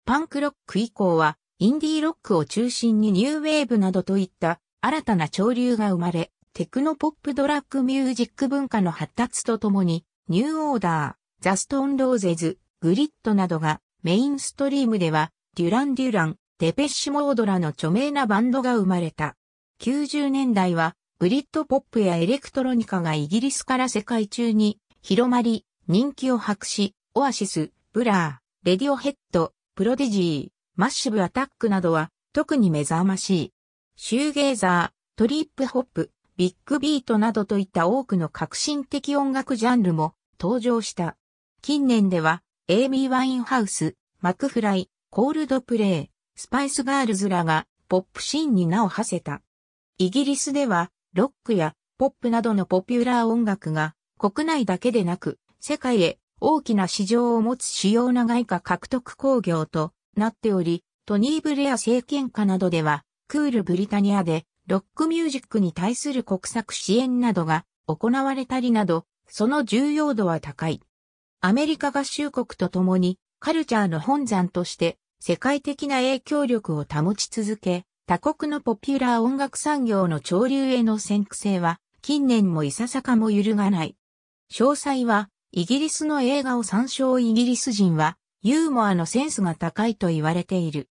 パンクロック以降は、インディーロックを中心にニューウェーブなどといった新たな潮流が生まれ、テクノポップドラッグミュージック文化の発達とともに、ニューオーダー、ザ・ストーン・ローゼズ、グリッドなどがメインストリームでは、デュラン・デュラン、デペッシュ・モードらの著名なバンドが生まれた。90年代は、ブリッドポップやエレクトロニカがイギリスから世界中に広まり、人気を博し、オアシス、ブラー、レディオヘッド、プロディジー、マッシブアタックなどは特に目覚ましい。シューゲーザー、トリップホップ、ビッグビートなどといった多くの革新的音楽ジャンルも登場した。近年では、エイミー・ワインハウス、マクフライ、コールドプレイ、スパイスガールズらがポップシーンに名を馳せた。イギリスでは、ロックやポップなどのポピュラー音楽が国内だけでなく世界へ大きな市場を持つ主要な外貨獲得工業となっており、トニー・ブレア政権下などでは、クール・ブリタニアで、ロックミュージックに対する国策支援などが行われたりなど、その重要度は高い。アメリカ合衆国とともに、カルチャーの本山として、世界的な影響力を保ち続け、他国のポピュラー音楽産業の潮流への先駆性は、近年もいささかも揺るがない。詳細は、イギリスの映画を参照イギリス人は、ユーモアのセンスが高いと言われている。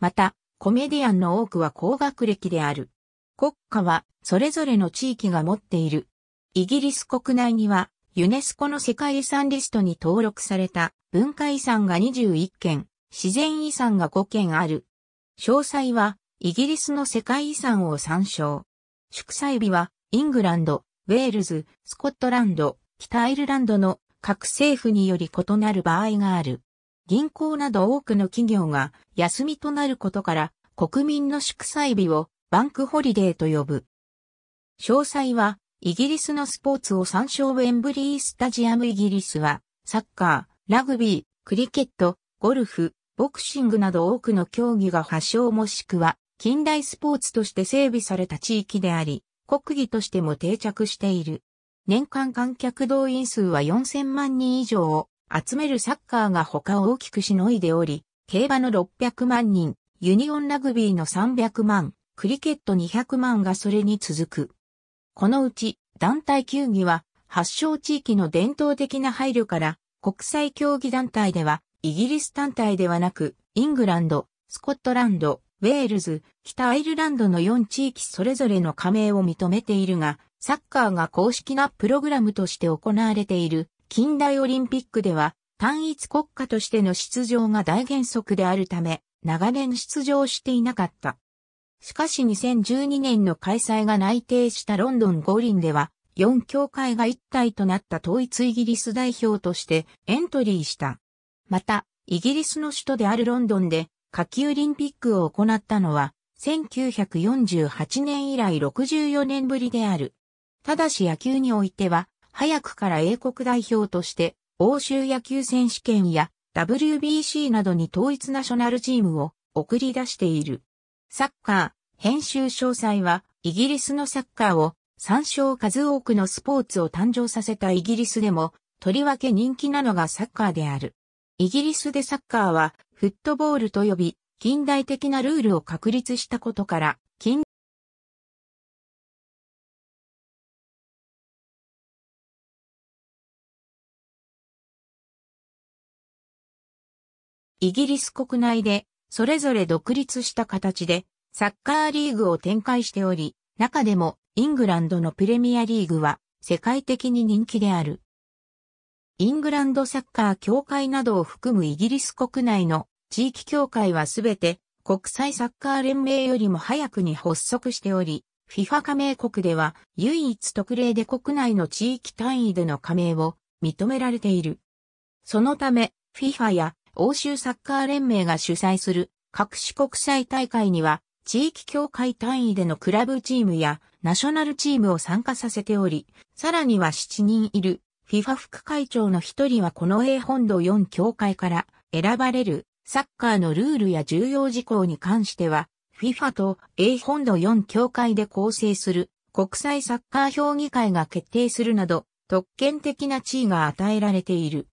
また、コメディアンの多くは高学歴である。国家は、それぞれの地域が持っている。イギリス国内には、ユネスコの世界遺産リストに登録された文化遺産が21件、自然遺産が5件ある。詳細は、イギリスの世界遺産を参照。祝祭日は、イングランド、ウェールズ、スコットランド、北アイルランドの各政府により異なる場合がある。銀行など多くの企業が休みとなることから国民の祝祭日をバンクホリデーと呼ぶ。詳細はイギリスのスポーツを参照ウェンブリースタジアムイギリスはサッカー、ラグビー、クリケット、ゴルフ、ボクシングなど多くの競技が発祥もしくは近代スポーツとして整備された地域であり、国技としても定着している。年間観客動員数は4000万人以上を集めるサッカーが他を大きくしのいでおり、競馬の600万人、ユニオンラグビーの300万、クリケット200万がそれに続く。このうち団体球技は発祥地域の伝統的な配慮から国際競技団体ではイギリス団体ではなくイングランド、スコットランド、ウェールズ、北アイルランドの4地域それぞれの加盟を認めているが、サッカーが公式なプログラムとして行われている近代オリンピックでは単一国家としての出場が大原則であるため長年出場していなかった。しかし2012年の開催が内定したロンドン五輪では4協会が一体となった統一イギリス代表としてエントリーした。また、イギリスの首都であるロンドンで夏季オリンピックを行ったのは1948年以来64年ぶりである。ただし野球においては、早くから英国代表として、欧州野球選手権や WBC などに統一ナショナルチームを送り出している。サッカー、編集詳細は、イギリスのサッカーを参照数多くのスポーツを誕生させたイギリスでも、とりわけ人気なのがサッカーである。イギリスでサッカーは、フットボールと呼び、近代的なルールを確立したことから、イギリス国内で、それぞれ独立した形で、サッカーリーグを展開しており、中でも、イングランドのプレミアリーグは、世界的に人気である。イングランドサッカー協会などを含むイギリス国内の地域協会はすべて国際サッカー連盟よりも早くに発足しており、FIFA 加盟国では唯一特例で国内の地域単位での加盟を認められている。そのため、FIFA や欧州サッカー連盟が主催する各種国際大会には、地域協会単位でのクラブチームやナショナルチームを参加させており、さらには7人いる FIFA 副会長の1人はこの A 本土4協会から選ばれるサッカーのルールや重要事項に関しては、FIFA と A 本土4協会で構成する国際サッカー評議会が決定するなど、特権的な地位が与えられている。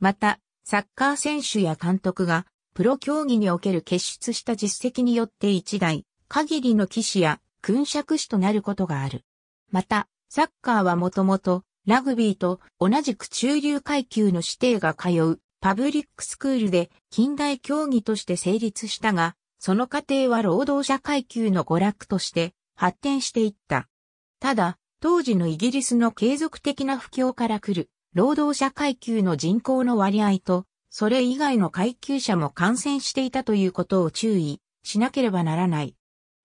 また、サッカー選手や監督が、プロ競技における結出した実績によって一代、限りの騎士や勲爵士となることがある。また、サッカーはもともと、ラグビーと同じく中流階級の指定が通うパブリックスクールで近代競技として成立したが、その過程は労働者階級の娯楽として発展していった。ただ、当時のイギリスの継続的な不況から来る労働者階級の人口の割合と、それ以外の階級者も感染していたということを注意しなければならない。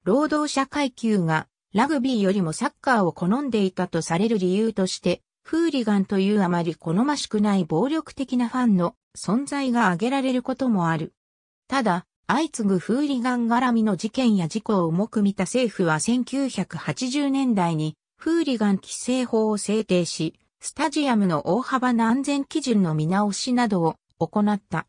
労働者階級がラグビーよりもサッカーを好んでいたとされる理由として、フーリガンというあまり好ましくない暴力的なファンの存在が挙げられることもある。ただ、相次ぐフーリガン絡みの事件や事故を重く見た政府は1980年代にフーリガン規制法を制定し、スタジアムの大幅な安全基準の見直しなどを行った。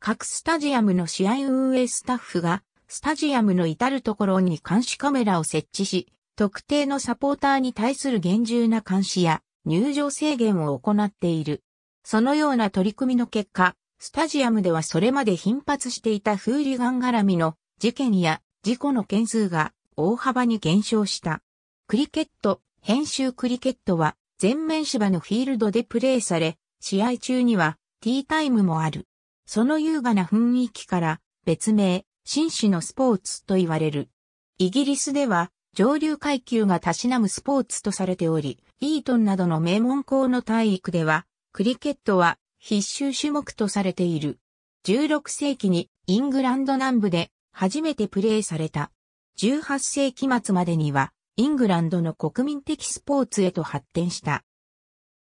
各スタジアムの試合運営スタッフが、スタジアムの至るところに監視カメラを設置し、特定のサポーターに対する厳重な監視や入場制限を行っている。そのような取り組みの結果、スタジアムではそれまで頻発していたフーリガン絡みの事件や事故の件数が大幅に減少した。クリケット、編集クリケットは全面芝のフィールドでプレーされ、試合中にはティータイムもある。その優雅な雰囲気から別名、紳士のスポーツと言われる。イギリスでは上流階級がたしなむスポーツとされており、イートンなどの名門校の体育では、クリケットは必修種目とされている。16世紀にイングランド南部で初めてプレーされた。18世紀末までにはイングランドの国民的スポーツへと発展した。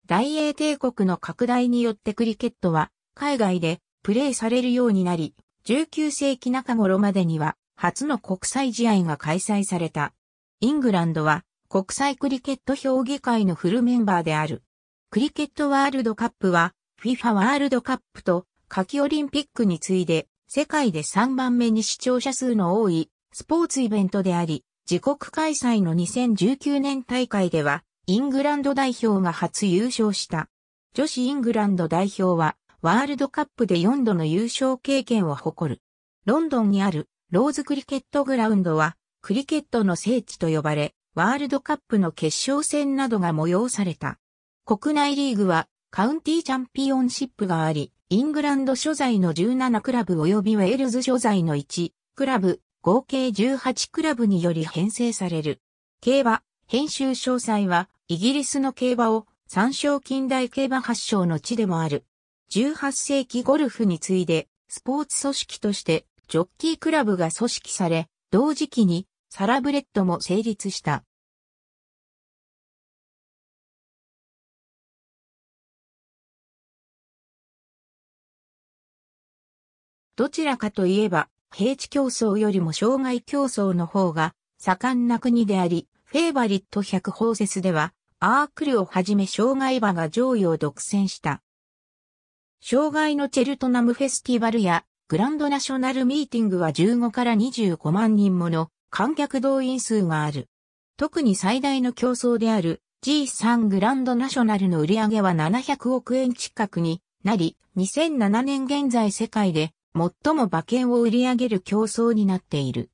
大英帝国の拡大によってクリケットは海外でプレーされるようになり、19世紀中頃までには初の国際試合が開催された。イングランドは国際クリケット評議会のフルメンバーである。クリケットワールドカップは FIFA ワールドカップと夏季オリンピックに次いで世界で3番目に視聴者数の多いスポーツイベントであり、自国開催の2019年大会では、イングランド代表が初優勝した。女子イングランド代表は、ワールドカップで4度の優勝経験を誇る。ロンドンにあるローズクリケットグラウンドは、クリケットの聖地と呼ばれ、ワールドカップの決勝戦などが催された。国内リーグは、カウンティーチャンピオンシップがあり、イングランド所在の17クラブ及びウェールズ所在の1クラブ合計18クラブにより編成される。競馬、編集詳細は、イギリスの競馬を、参照近代競馬発祥の地でもある。18世紀ゴルフに次いで、スポーツ組織として、ジョッキークラブが組織され、同時期に、サラブレッドも成立した。どちらかといえば、平地競争よりも障害競争の方が盛んな国であり、フェイバリット100法説では、アークルをはじめ障害馬が上位を独占した。障害のチェルトナムフェスティバルやグランドナショナルミーティングは15から25万人もの観客動員数がある。特に最大の競争である G3 グランドナショナルの売り上げは700億円近くになり、2007年現在世界で最も馬券を売り上げる競争になっている。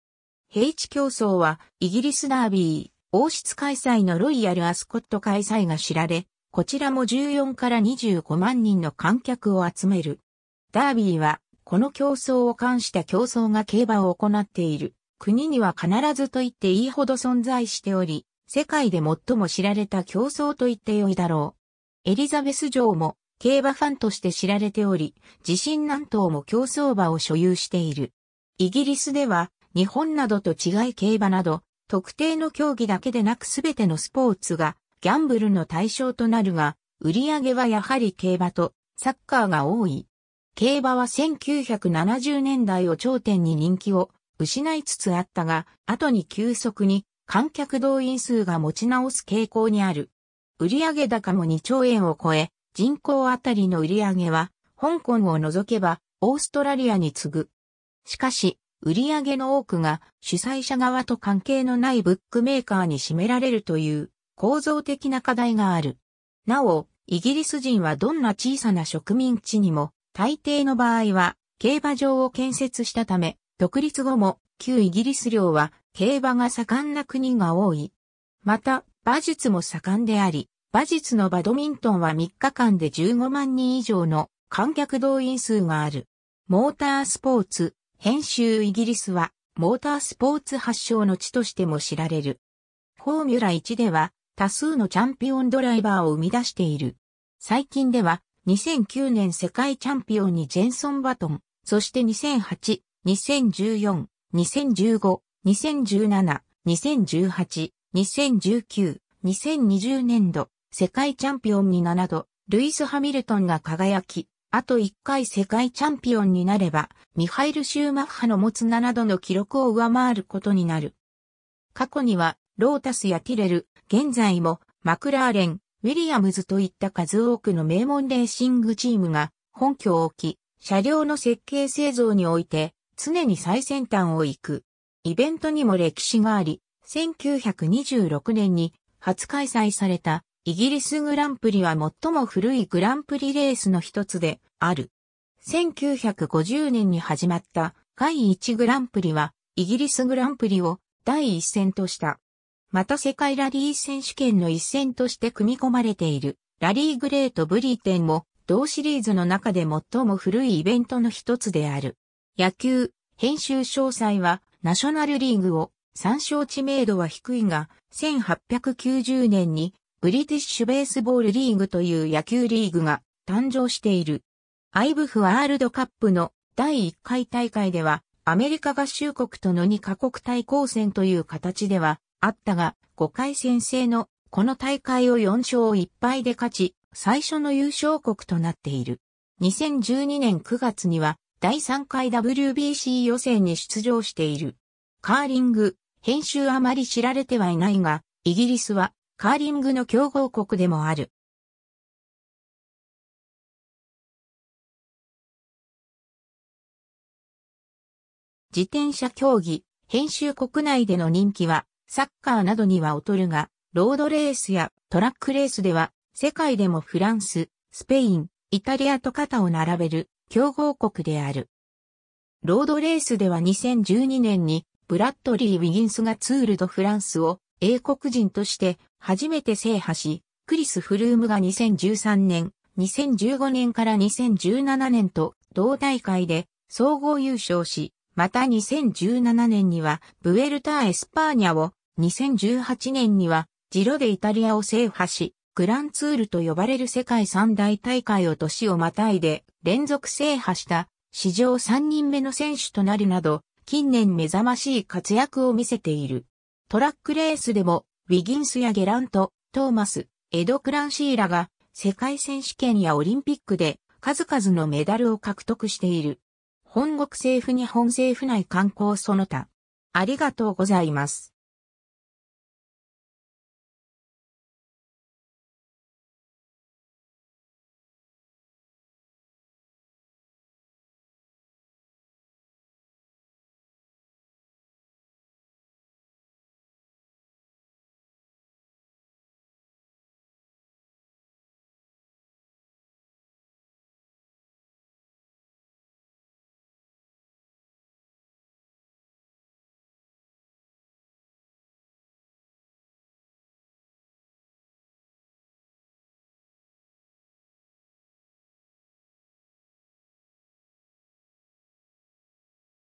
平地競争はイギリスダービー、王室開催のロイヤルアスコット開催が知られ、こちらも14から25万人の観客を集める。ダービーは、この競争を冠した競争が競馬を行っている。国には必ずと言っていいほど存在しており、世界で最も知られた競争と言ってよいだろう。エリザベス女王も競馬ファンとして知られており、自身何頭も競争馬を所有している。イギリスでは、日本などと違い競馬など、特定の競技だけでなくすべてのスポーツがギャンブルの対象となるが、売り上げはやはり競馬とサッカーが多い。競馬は1970年代を頂点に人気を失いつつあったが、後に急速に観客動員数が持ち直す傾向にある。売上高も2兆円を超え、人口あたりの売り上げは、香港を除けば、オーストラリアに次ぐ。しかし、売り上げの多くが主催者側と関係のないブックメーカーに占められるという構造的な課題がある。なお、イギリス人はどんな小さな植民地にも、大抵の場合は、競馬場を建設したため、独立後も旧イギリス領は競馬が盛んな国が多い。また、馬術も盛んであり、馬術のバドミントンは3日間で15万人以上の観客動員数がある。モータースポーツ、編集イギリスは、モータースポーツ発祥の地としても知られる。フォーミュラ1では、多数のチャンピオンドライバーを生み出している。最近では、2009年世界チャンピオンにジェンソン・バトン、そして2008、2014、2015、2017、2018、2019、2020年度、世界チャンピオンに7度、ルイス・ハミルトンが輝き、あと1回世界チャンピオンになれば、ミハイル・シューマッハの持つ7度の記録を上回ることになる。過去には、ロータスやティレル、現在も、マクラーレン、ウィリアムズといった数多くの名門レーシングチームが、本拠を置き、車両の設計製造において、常に最先端を行く。イベントにも歴史があり、1926年に初開催されたイギリスグランプリは最も古いグランプリレースの一つである。1950年に始まった第1グランプリはイギリスグランプリを第一戦とした。また世界ラリー選手権の一戦として組み込まれているラリーグレートブリーテンも同シリーズの中で最も古いイベントの一つである。野球、編集詳細はナショナルリーグを参照知名度は低いが1890年にブリティッシュベースボールリーグという野球リーグが誕生している。アイブフワールドカップの第1回大会では、アメリカ合衆国との2カ国対抗戦という形ではあったが、5回戦制のこの大会を4勝1敗で勝ち、最初の優勝国となっている。2012年9月には第3回 WBC 予選に出場している。カーリング、編集あまり知られてはいないが、イギリスはカーリングの競合国でもある。自転車競技、編集国内での人気は、サッカーなどには劣るが、ロードレースやトラックレースでは、世界でもフランス、スペイン、イタリアと肩を並べる競合国である。ロードレースでは2012年にブラッドリー・ウィギンスがツールド・フランスを英国人として初めて制覇し、クリス・フルームが2013年、2015年から2017年と同大会で総合優勝し、また2017年にはブエルタ・ー・エスパーニャを、2018年にはジロでイタリアを制覇し、グランツールと呼ばれる世界三大大会を年をまたいで連続制覇した史上3人目の選手となるなど、近年目覚ましい活躍を見せている。トラックレースでも、ウィギンスやゲラント、トーマス、エド・クランシーラが、世界選手権やオリンピックで、数々のメダルを獲得している。本国政府日本政府内観光その他。ありがとうございます。